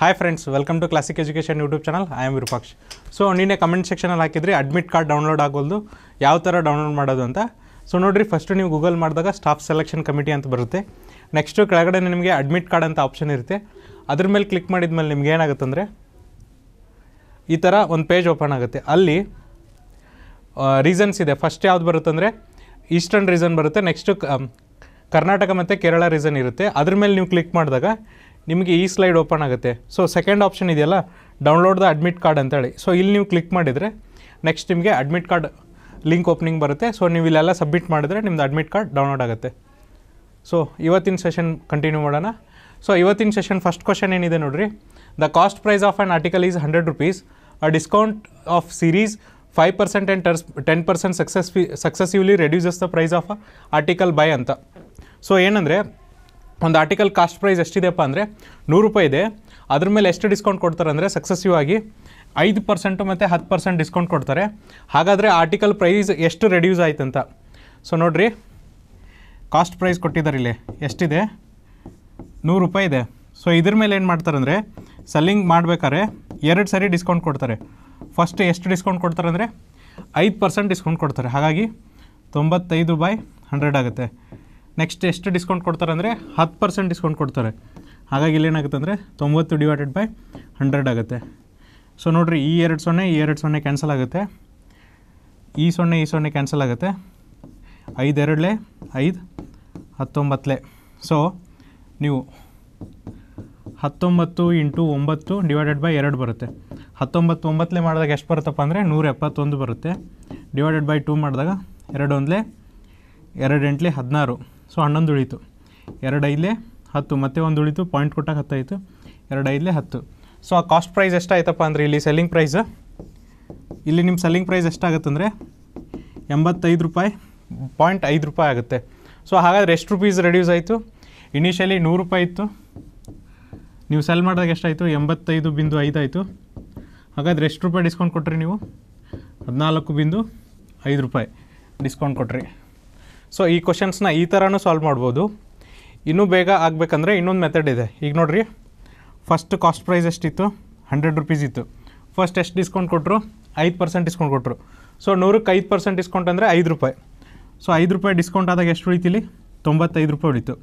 Hi friends welcome to classic education YouTube channel I am Virupaksh so ನಿನ್ನೆ comment ಸೆಕ್ಷನಲ್ಲಿ ಹಾಕಿದ್ರಿ admit card download ಆಗೋದು ಯಾವ ಥರ ಡೌನ್ಲೋಡ್ ಮಾಡೋದು ಅಂತ ಸೊ ನೋಡಿರಿ ಫಸ್ಟು ನೀವು ಗೂಗಲ್ ಮಾಡಿದಾಗ ಸ್ಟಾಫ್ ಸೆಲೆಕ್ಷನ್ ಕಮಿಟಿ ಅಂತ ಬರುತ್ತೆ ನೆಕ್ಸ್ಟು ಕೆಳಗಡೆ ನಿಮಗೆ ಅಡ್ಮಿಟ್ ಕಾರ್ಡ್ ಅಂತ ಆಪ್ಷನ್ ಇರುತ್ತೆ ಅದ್ರ ಮೇಲೆ ಕ್ಲಿಕ್ ಮಾಡಿದ ಮೇಲೆ ನಿಮ್ಗೆ ಅಂದರೆ ಈ ಥರ ಒಂದು ಪೇಜ್ ಓಪನ್ ಆಗುತ್ತೆ ಅಲ್ಲಿ ರೀಸನ್ಸ್ ಇದೆ ಫಸ್ಟ್ ಯಾವ್ದು ಅಂದರೆ ಈಸ್ಟರ್ನ್ ರೀಸನ್ ಬರುತ್ತೆ ನೆಕ್ಸ್ಟು ಕರ್ನಾಟಕ ಮತ್ತು ಕೇರಳ ರೀಸನ್ ಇರುತ್ತೆ ಅದ್ರ ಮೇಲೆ ನೀವು ಕ್ಲಿಕ್ ಮಾಡಿದಾಗ ನಿಮಗೆ ಈ ಸ್ಲೈಡ್ ಓಪನ್ ಆಗುತ್ತೆ ಸೊ ಸೆಕೆಂಡ್ ಆಪ್ಷನ್ ಇದೆಯಲ್ಲ ಡೌನ್ಲೋಡ್ ದ ಅಡ್ಮಿಟ್ ಕಾರ್ಡ್ ಅಂತೇಳಿ ಸೊ ಇಲ್ಲಿ ನೀವು ಕ್ಲಿಕ್ ಮಾಡಿದರೆ ನೆಕ್ಸ್ಟ್ ನಿಮಗೆ ಅಡ್ಮಿಟ್ ಕಾರ್ಡ್ ಲಿಂಕ್ ಓಪನಿಂಗ್ ಬರುತ್ತೆ ಸೊ ನೀವು ಇಲ್ಲೆಲ್ಲ ಸಬ್ಮಿಟ್ ಮಾಡಿದ್ರೆ ನಿಮ್ಮದು ಅಡ್ಮಿಟ್ ಕಾರ್ಡ್ ಡೌನ್ಲೋಡ್ ಆಗುತ್ತೆ ಸೊ ಇವತ್ತಿನ ಸೆಷನ್ ಕಂಟಿನ್ಯೂ ಮಾಡೋಣ ಸೊ ಇವತ್ತಿನ ಸೆಷನ್ ಫಸ್ಟ್ ಕ್ವಶನ್ ಏನಿದೆ ನೋಡಿರಿ the cost price of and article is hundred rupees a discount of series five percent and ಟರ್ಸ್ ten percent ಸಕ್ಸಸ್ಫಿ ಸಕ್ಸಸಿವ್ಲಿ reduces the price of article by ಅಂತ so ಏನಂದರೆ ಒಂದು article cost price ಎಷ್ಟಿದೆಪ್ಪ ಅಂದರೆ ನೂರು ರೂಪಾಯಿ ಇದೆ ಅದ್ರ ಮೇಲೆ ಎಷ್ಟು ಡಿಸ್ಕೌಂಟ್ ಕೊಡ್ತಾರೆ ಅಂದರೆ ಸಕ್ಸಸಿವ್ ಆಗಿ ಐದು ಪರ್ಸೆಂಟು ಮತ್ತು ಹತ್ತು ಪರ್ಸೆಂಟ್ ಡಿಸ್ಕೌಂಟ್ ಕೊಡ್ತಾರೆ ಹಾಗಾದರೆ ಆರ್ಟಿಕಲ್ ಪ್ರೈಸ್ ಎಷ್ಟು ರೆಡ್ಯೂಸ್ ಆಯ್ತಂತ ಸೊ ನೋಡಿರಿ ಕಾಸ್ಟ್ ಪ್ರೈಸ್ ಕೊಟ್ಟಿದ್ದಾರೆ ಇಲ್ಲಿ ಎಷ್ಟಿದೆ ನೂರು ರೂಪಾಯಿ ಇದೆ ಸೊ ಇದ್ರ ಮೇಲೆ ಏನು ಮಾಡ್ತಾರೆ ಅಂದರೆ ಸೆಲ್ಲಿಂಗ್ ಮಾಡಬೇಕಾದ್ರೆ ಎರಡು ಸರಿ ಡಿಸ್ಕೌಂಟ್ ಕೊಡ್ತಾರೆ ಫಸ್ಟ್ ಎಷ್ಟು ಡಿಸ್ಕೌಂಟ್ ಕೊಡ್ತಾರೆ ಅಂದರೆ ಐದು ಪರ್ಸೆಂಟ್ ಡಿಸ್ಕೌಂಟ್ ಕೊಡ್ತಾರೆ ಹಾಗಾಗಿ ತೊಂಬತ್ತೈದು ಬೈ ಹಂಡ್ರೆಡ್ ಆಗುತ್ತೆ ನೆಕ್ಸ್ಟ್ ಎಷ್ಟು ಡಿಸ್ಕೌಂಟ್ ಕೊಡ್ತಾರೆ ಅಂದರೆ ಹತ್ತು ಪರ್ಸೆಂಟ್ ಡಿಸ್ಕೌಂಟ್ ಕೊಡ್ತಾರೆ ಹಾಗಾಗಿ ಇಲ್ಲೇನಾಗುತ್ತೆ ಅಂದರೆ ತೊಂಬತ್ತು ಡಿವೈಡೆಡ್ ಬೈ ಹಂಡ್ರೆಡ್ ಆಗುತ್ತೆ ಸೊ ನೋಡಿರಿ ಈ ಎರಡು ಸೊನ್ನೆ ಈ ಎರಡು ಸೊನ್ನೆ ಕ್ಯಾನ್ಸಲ್ ಆಗುತ್ತೆ ಈ ಸೊನ್ನೆ ಈ ಸೊನ್ನೆ ಕ್ಯಾನ್ಸಲ್ ಆಗುತ್ತೆ ಐದೆರಡಲೆ ಐದು ಹತ್ತೊಂಬತ್ತಲೇ ಸೊ ನೀವು ಹತ್ತೊಂಬತ್ತು ಇಂಟು ಒಂಬತ್ತು ಡಿವೈಡೆಡ್ ಬೈ ಎರಡು ಬರುತ್ತೆ ಹತ್ತೊಂಬತ್ತು ಒಂಬತ್ತಲೇ ಮಾಡಿದಾಗ ಎಷ್ಟು ಬರುತ್ತಪ್ಪ ಅಂದರೆ ನೂರ ಎಪ್ಪತ್ತೊಂದು ಬರುತ್ತೆ ಡಿವೈಡೆಡ್ ಬೈ ಟೂ ಮಾಡಿದಾಗ ಎರಡು ಒಂದಲೇ ಎರಡು ಎಂಟ್ಲಿ ಹದಿನಾರು ಸೊ ಹನ್ನೊಂದು ಉಳಿತು ಎರಡು ಐದಲೇ ಹತ್ತು ಮತ್ತೆ ಒಂದು ಉಳಿತು ಪಾಯಿಂಟ್ ಕೊಟ್ಟಾಗ ಹತ್ತಾಯಿತು ಎರಡು ಐದಲೇ ಹತ್ತು ಸೊ ಆ ಕಾಸ್ಟ್ ಪ್ರೈಸ್ ಎಷ್ಟಾಯ್ತಪ್ಪ ಅಂದರೆ ಇಲ್ಲಿ ಸೆಲ್ಲಿಂಗ್ ಪ್ರೈಸ್ ಇಲ್ಲಿ ನಿಮ್ಮ ಸೆಲ್ಲಿಂಗ್ ಪ್ರೈಸ್ ಎಷ್ಟಾಗುತ್ತಂದರೆ ಎಂಬತ್ತೈದು ರೂಪಾಯಿ ಪಾಯಿಂಟ್ ಐದು ರೂಪಾಯಿ ಆಗುತ್ತೆ ಸೊ ಹಾಗಾದರೆ ಎಷ್ಟು ರುಪೀಸ್ ರೆಡ್ಯೂಸ್ ಆಯಿತು ಇನಿಷಿಯಲಿ ನೂರು ರೂಪಾಯಿ ಇತ್ತು ನೀವು ಸೆಲ್ ಮಾಡಿದಾಗ ಎಷ್ಟಾಯಿತು ಎಂಬತ್ತೈದು ಬಿಂದು ಆಯಿತು ಹಾಗಾದರೆ ಎಷ್ಟು ರೂಪಾಯಿ ಡಿಸ್ಕೌಂಟ್ ಕೊಟ್ರಿ ನೀವು ಹದಿನಾಲ್ಕು ಬಿಂದು ಐದು ರೂಪಾಯಿ ಡಿಸ್ಕೌಂಟ್ ಕೊಟ್ರಿ ಸೊ ಈ ಕ್ವಶನ್ಸ್ನ ಈ ಥರನೂ ಸಾಲ್ವ್ ಮಾಡ್ಬೋದು ಇನ್ನೂ ಬೇಗ ಆಗಬೇಕಂದ್ರೆ ಇನ್ನೊಂದು ಮೆಥಡ್ ಇದೆ ಈಗ ನೋಡಿರಿ ಫಸ್ಟ್ ಕಾಸ್ಟ್ ಪ್ರೈಸ್ ಎಷ್ಟಿತ್ತು ಹಂಡ್ರೆಡ್ ರುಪೀಸ್ ಇತ್ತು ಫಸ್ಟ್ ಎಷ್ಟು ಡಿಸ್ಕೌಂಟ್ ಕೊಟ್ಟರು ಐದು ಪರ್ಸೆಂಟ್ ಡಿಸ್ಕೌಂಟ್ ಕೊಟ್ಟರು ಸೊ ನೂರಕ್ಕೆ ಐದು ಪರ್ಸೆಂಟ್ ಡಿಸ್ಕೌಂಟ್ ಅಂದರೆ ಐದು ರೂಪಾಯಿ ಸೊ ಐದು ರೂಪಾಯಿ ಡಿಸ್ಕೌಂಟ್ ಆದಾಗ ಎಷ್ಟು ಉಳಿತೀಲಿ ತೊಂಬತ್ತೈದು ರೂಪಾಯಿ ಉಳಿತು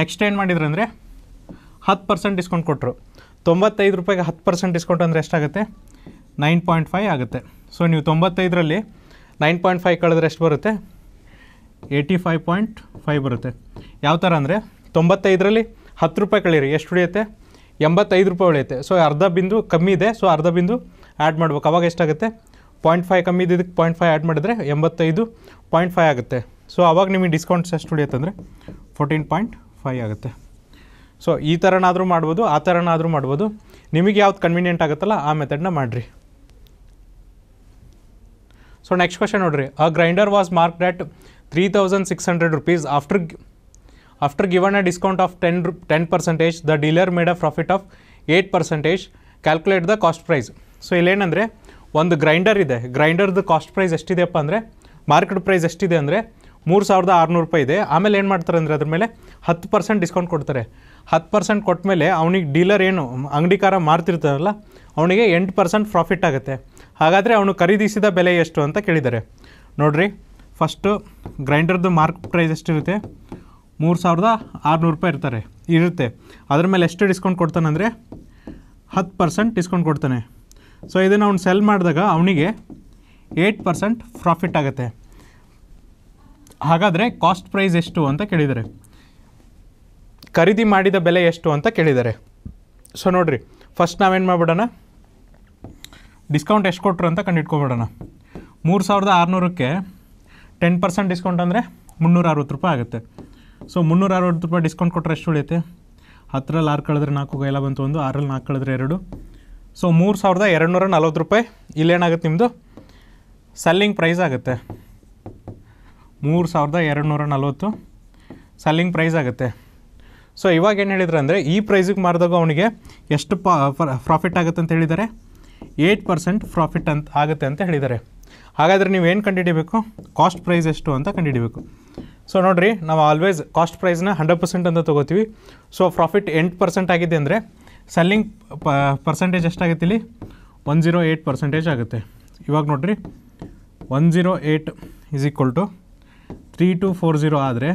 ನೆಕ್ಸ್ಟ್ ಏನು ಮಾಡಿದ್ರು ಅಂದರೆ ಹತ್ತು ಪರ್ಸೆಂಟ್ ಡಿಸ್ಕೌಂಟ್ ಕೊಟ್ಟರು ತೊಂಬತ್ತೈದು ರೂಪಾಯಿಗೆ ಹತ್ತು ಪರ್ಸೆಂಟ್ ಡಿಸ್ಕೌಂಟ್ ಅಂದರೆ ಎಷ್ಟಾಗುತ್ತೆ ನೈನ್ ಪಾಯಿಂಟ್ ಫೈವ್ ಆಗುತ್ತೆ ಸೊ ನೀವು ತೊಂಬತ್ತೈದರಲ್ಲಿ ನೈನ್ ಪಾಯಿಂಟ್ ಫೈವ್ ಕಳೆದ್ರೆ ಎಷ್ಟು ಬರುತ್ತೆ ಏಯ್ಟಿ ಫೈವ್ ಪಾಯಿಂಟ್ ಫೈವ್ ಬರುತ್ತೆ ಯಾವ ಥರ ಅಂದರೆ ತೊಂಬತ್ತೈದರಲ್ಲಿ ಹತ್ತು ರೂಪಾಯಿ ಕಳೀರಿ ಎಷ್ಟು ಉಳಿಯುತ್ತೆ ಎಂಬತ್ತೈದು ರೂಪಾಯಿ ಉಳಿಯುತ್ತೆ ಸೊ ಅರ್ಧ ಬಿಂದು ಕಮ್ಮಿ ಇದೆ ಸೊ ಅರ್ಧ ಬಿಂದು ಆ್ಯಡ್ ಮಾಡ್ಬೇಕು ಅವಾಗ ಎಷ್ಟಾಗುತ್ತೆ ಪಾಯಿಂಟ್ ಫೈವ್ ಕಮ್ಮಿ ಇದ್ದಿದ್ದಕ್ಕೆ ಪಾಯಿಂಟ್ ಫೈವ್ ಆ್ಯಡ್ ಮಾಡಿದರೆ ಎಂಬತ್ತೈದು ಪಾಯಿಂಟ್ ಫೈವ್ ಆಗುತ್ತೆ ಸೊ ಅವಾಗ ನಿಮಗೆ ಡಿಸ್ಕೌಂಟ್ಸ್ ಎಷ್ಟು ಅಂದರೆ ಫೋರ್ಟೀನ್ ಪಾಯಿಂಟ್ ಫೈವ್ ಆಗುತ್ತೆ ಸೊ ಈ ಥರನಾದರೂ ಮಾಡ್ಬೋದು ಆ ಥರನಾದರೂ ಮಾಡ್ಬೋದು ನಿಮಗೆ ಯಾವ್ದು ಕನ್ವೀನಿಯೆಂಟ್ ಆಗುತ್ತಲ್ಲ ಆ ಮೆಥಡ್ನ ಮಾಡಿರಿ ಸೊ ನೆಕ್ಸ್ಟ್ ಕ್ವಶನ್ ನೋಡಿರಿ ಆ grinder was marked that 3600 rupees after after given a discount of 10 10 percentage the dealer made a profit of 8 percentage calculate the cost price so ಇಲ್ಲೇನಂದರೆ ಒಂದು ಗ್ರೈಂಡರ್ ಇದೆ ಗ್ರೈಂಡರ್ದು ಕಾಸ್ಟ್ ಪ್ರೈಸ್ ಎಷ್ಟಿದೆಯಪ್ಪ ಅಂದರೆ market price ಎಷ್ಟಿದೆ ಅಂದರೆ ಮೂರು ಸಾವಿರದ ಆರುನೂರು ರೂಪಾಯಿ ಇದೆ ಆಮೇಲೆ ಏನು ಮಾಡ್ತಾರೆ ಅಂದರೆ ಅದ್ರ ಮೇಲೆ ಹತ್ತು ಪರ್ಸೆಂಟ್ ಡಿಸ್ಕೌಂಟ್ ಕೊಡ್ತಾರೆ ಹತ್ತು ಪರ್ಸೆಂಟ್ ಕೊಟ್ಟ ಮೇಲೆ ಅವನಿಗೆ ಡೀಲರ್ ಏನು ಅಂಗಡಿಕಾರ ಮಾರ್ತಿರ್ತಾರಲ್ಲ ಅವನಿಗೆ ಎಂಟು ಪರ್ಸೆಂಟ್ ಪ್ರಾಫಿಟ್ ಆಗುತ್ತೆ ಹಾಗಾದರೆ ಅವನು ಖರೀದಿಸಿದ ಬೆಲೆ ಎಷ್ಟು ಅಂತ ಕೇಳಿದ್ದಾರೆ ನೋಡಿರಿ ಫಸ್ಟು ಗ್ರೈಂಡರ್ದು ಮಾರ್ಕ್ ಪ್ರೈಸ್ ಎಷ್ಟಿರುತ್ತೆ ಮೂರು ಸಾವಿರದ ಆರುನೂರು ರೂಪಾಯಿ ಇರ್ತಾರೆ ಇರುತ್ತೆ ಅದ್ರ ಮೇಲೆ ಎಷ್ಟು ಡಿಸ್ಕೌಂಟ್ ಕೊಡ್ತಾನೆ ಅಂದರೆ ಹತ್ತು ಪರ್ಸೆಂಟ್ ಡಿಸ್ಕೌಂಟ್ ಕೊಡ್ತಾನೆ ಸೊ ಇದನ್ನು ಅವ್ನು ಸೆಲ್ ಮಾಡಿದಾಗ ಅವನಿಗೆ ಏಯ್ಟ್ ಪರ್ಸೆಂಟ್ ಪ್ರಾಫಿಟ್ ಆಗುತ್ತೆ ಹಾಗಾದರೆ ಕಾಸ್ಟ್ ಪ್ರೈಸ್ ಎಷ್ಟು ಅಂತ ಕೇಳಿದ್ದಾರೆ ಖರೀದಿ ಮಾಡಿದ ಬೆಲೆ ಎಷ್ಟು ಅಂತ ಕೇಳಿದ್ದಾರೆ ಸೊ ನೋಡಿರಿ ಫಸ್ಟ್ ನಾವೇನು ಮಾಡಿಬಿಡೋಣ ಡಿಸ್ಕೌಂಟ್ ಎಷ್ಟು ಕೊಟ್ಟರು ಅಂತ ಕಂಡು ಇಟ್ಕೊಬಿಡೋಣ ಮೂರು ಸಾವಿರದ ಆರುನೂರಕ್ಕೆ ಟೆನ್ ಪರ್ಸೆಂಟ್ ಡಿಸ್ಕೌಂಟ್ ಅಂದರೆ ಮುನ್ನೂರ ಅರವತ್ತು ರೂಪಾಯಿ ಆಗುತ್ತೆ ಸೊ ಮುನ್ನೂರ ಅರವತ್ತು ರೂಪಾಯಿ ಡಿಸ್ಕೌಂಟ್ ಕೊಟ್ಟರೆ ಎಷ್ಟು ಉಳಿಯುತ್ತೆ ಹತ್ತರಲ್ಲಿ ಆರು ಕಳೆದ್ರೆ ನಾಲ್ಕು ಗೈಲ ಬಂತು ಒಂದು ಆರಲ್ಲಿ ನಾಲ್ಕು ಕಳೆದ್ರೆ ಎರಡು ಸೊ ಮೂರು ಸಾವಿರದ ಎರಡುನೂರ ನಲ್ವತ್ತು ರೂಪಾಯಿ ಇಲ್ಲೇನಾಗುತ್ತೆ ನಿಮ್ಮದು ಸೆಲ್ಲಿಂಗ್ ಪ್ರೈಸ್ ಆಗುತ್ತೆ ಮೂರು ಸಾವಿರದ ಎರಡುನೂರ ನೂರ ನಲ್ವತ್ತು ಸೆಲ್ಲಿಂಗ್ ಪ್ರೈಸ್ ಆಗುತ್ತೆ ಸೊ ಇವಾಗ ಏನು ಹೇಳಿದ್ರು ಅಂದರೆ ಈ ಪ್ರೈಸಿಗೆ ಮಾರಿದಾಗ ಅವನಿಗೆ ಎಷ್ಟು ಪಾ ಪ್ರಾಫಿಟ್ ಆಗುತ್ತೆ ಅಂತ ಹೇಳಿದ್ದಾರೆ ಏಯ್ಟ್ ಪರ್ಸೆಂಟ್ ಪ್ರಾಫಿಟ್ ಅಂತ ಆಗುತ್ತೆ ಅಂತ ಹೇಳಿದ್ದಾರೆ ಹಾಗಾದರೆ ನೀವು ಏನು ಕಂಡುಹಿಡಿಬೇಕು ಕಾಸ್ಟ್ ಪ್ರೈಸ್ ಎಷ್ಟು ಅಂತ ಕಂಡುಹಿಡಿಬೇಕು ಸೊ ನೋಡಿರಿ ನಾವು ಆಲ್ವೇಸ್ ಕಾಸ್ಟ್ ಪ್ರೈಸ್ನ ಹಂಡ್ರೆಡ್ ಪರ್ಸೆಂಟ್ ಅಂತ ತೊಗೋತೀವಿ ಸೊ ಪ್ರಾಫಿಟ್ ಎಂಟು ಪರ್ಸೆಂಟ್ ಆಗಿದೆ ಅಂದರೆ ಸೆಲ್ಲಿಂಗ್ ಪರ್ಸೆಂಟೇಜ್ ಎಷ್ಟಾಗುತ್ತೆ ಇಲ್ಲಿ ಒನ್ ಜೀರೋ ಏಯ್ಟ್ ಪರ್ಸೆಂಟೇಜ್ ಆಗುತ್ತೆ ಇವಾಗ ನೋಡಿರಿ one zero eight is equal to three two four zero ಆದರೆ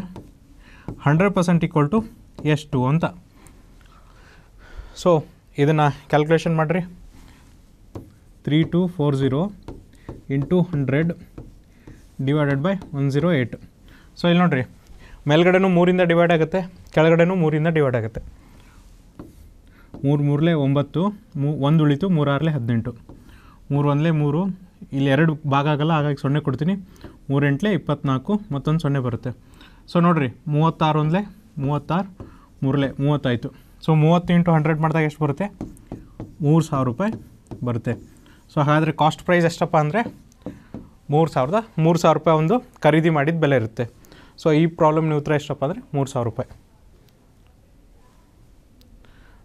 ಹಂಡ್ರೆಡ್ ಪರ್ಸೆಂಟ್ ಈಕ್ವಲ್ ಟು ಎಷ್ಟು ಅಂತ ಸೊ ಇದನ್ನು ಕ್ಯಾಲ್ಕುಲೇಷನ್ ಮಾಡಿರಿ three two four zero into hundred divided by one zero eight so ಇಲ್ಲಿ ನೋಡಿರಿ ಮೇಲ್ಗಡೆನೂ ಮೂರಿಂದ ಡಿವೈಡ್ ಆಗುತ್ತೆ ಕೆಳಗಡೆನೂ ಮೂರಿಂದ ಡಿವೈಡ್ ಆಗುತ್ತೆ ಮೂರು ಮೂರಲೇ ಒಂಬತ್ತು ಮೂ ಒಂದು ಉಳಿತು ಮೂರಾರಲೇ ಹದಿನೆಂಟು ಮೂರು ಒಂದಲೇ ಮೂರು ಇಲ್ಲಿ ಎರಡು ಭಾಗ ಆಗೋಲ್ಲ ಹಾಗಾಗಿ ಸೊನ್ನೆ ಕೊಡ್ತೀನಿ ಮೂರೆಂಟ್ಲೆ ಇಪ್ಪತ್ತ್ನಾಲ್ಕು ಮತ್ತೊಂದು ಸೊನ್ನೆ ಬರುತ್ತೆ ಸೊ ನೋಡಿರಿ ಮೂವತ್ತಾರು ಒಂದಲೇ ಮೂವತ್ತಾರು ಮೂರಲೇ ಮೂವತ್ತಾಯಿತು ಸೊ ಮೂವತ್ತು ಇಂಟು ಹಂಡ್ರೆಡ್ ಮಾಡಿದಾಗ ಎಷ್ಟು ಬರುತ್ತೆ ಮೂರು ಸಾವಿರ ರೂಪಾಯಿ ಬರುತ್ತೆ ಸೊ ಹಾಗಾದರೆ ಕಾಸ್ಟ್ ಪ್ರೈಸ್ ಎಷ್ಟಪ್ಪ ಅಂದರೆ ಮೂರು ಸಾವಿರದ ಮೂರು ಸಾವಿರ ರೂಪಾಯಿ ಒಂದು ಖರೀದಿ ಮಾಡಿದ ಬೆಲೆ ಇರುತ್ತೆ ಸೊ ಈ ಪ್ರಾಬ್ಲಮ್ ನೀವು ಉತ್ತರ ಎಷ್ಟಪ್ಪ ಅಂದರೆ ಮೂರು ಸಾವಿರ ರೂಪಾಯಿ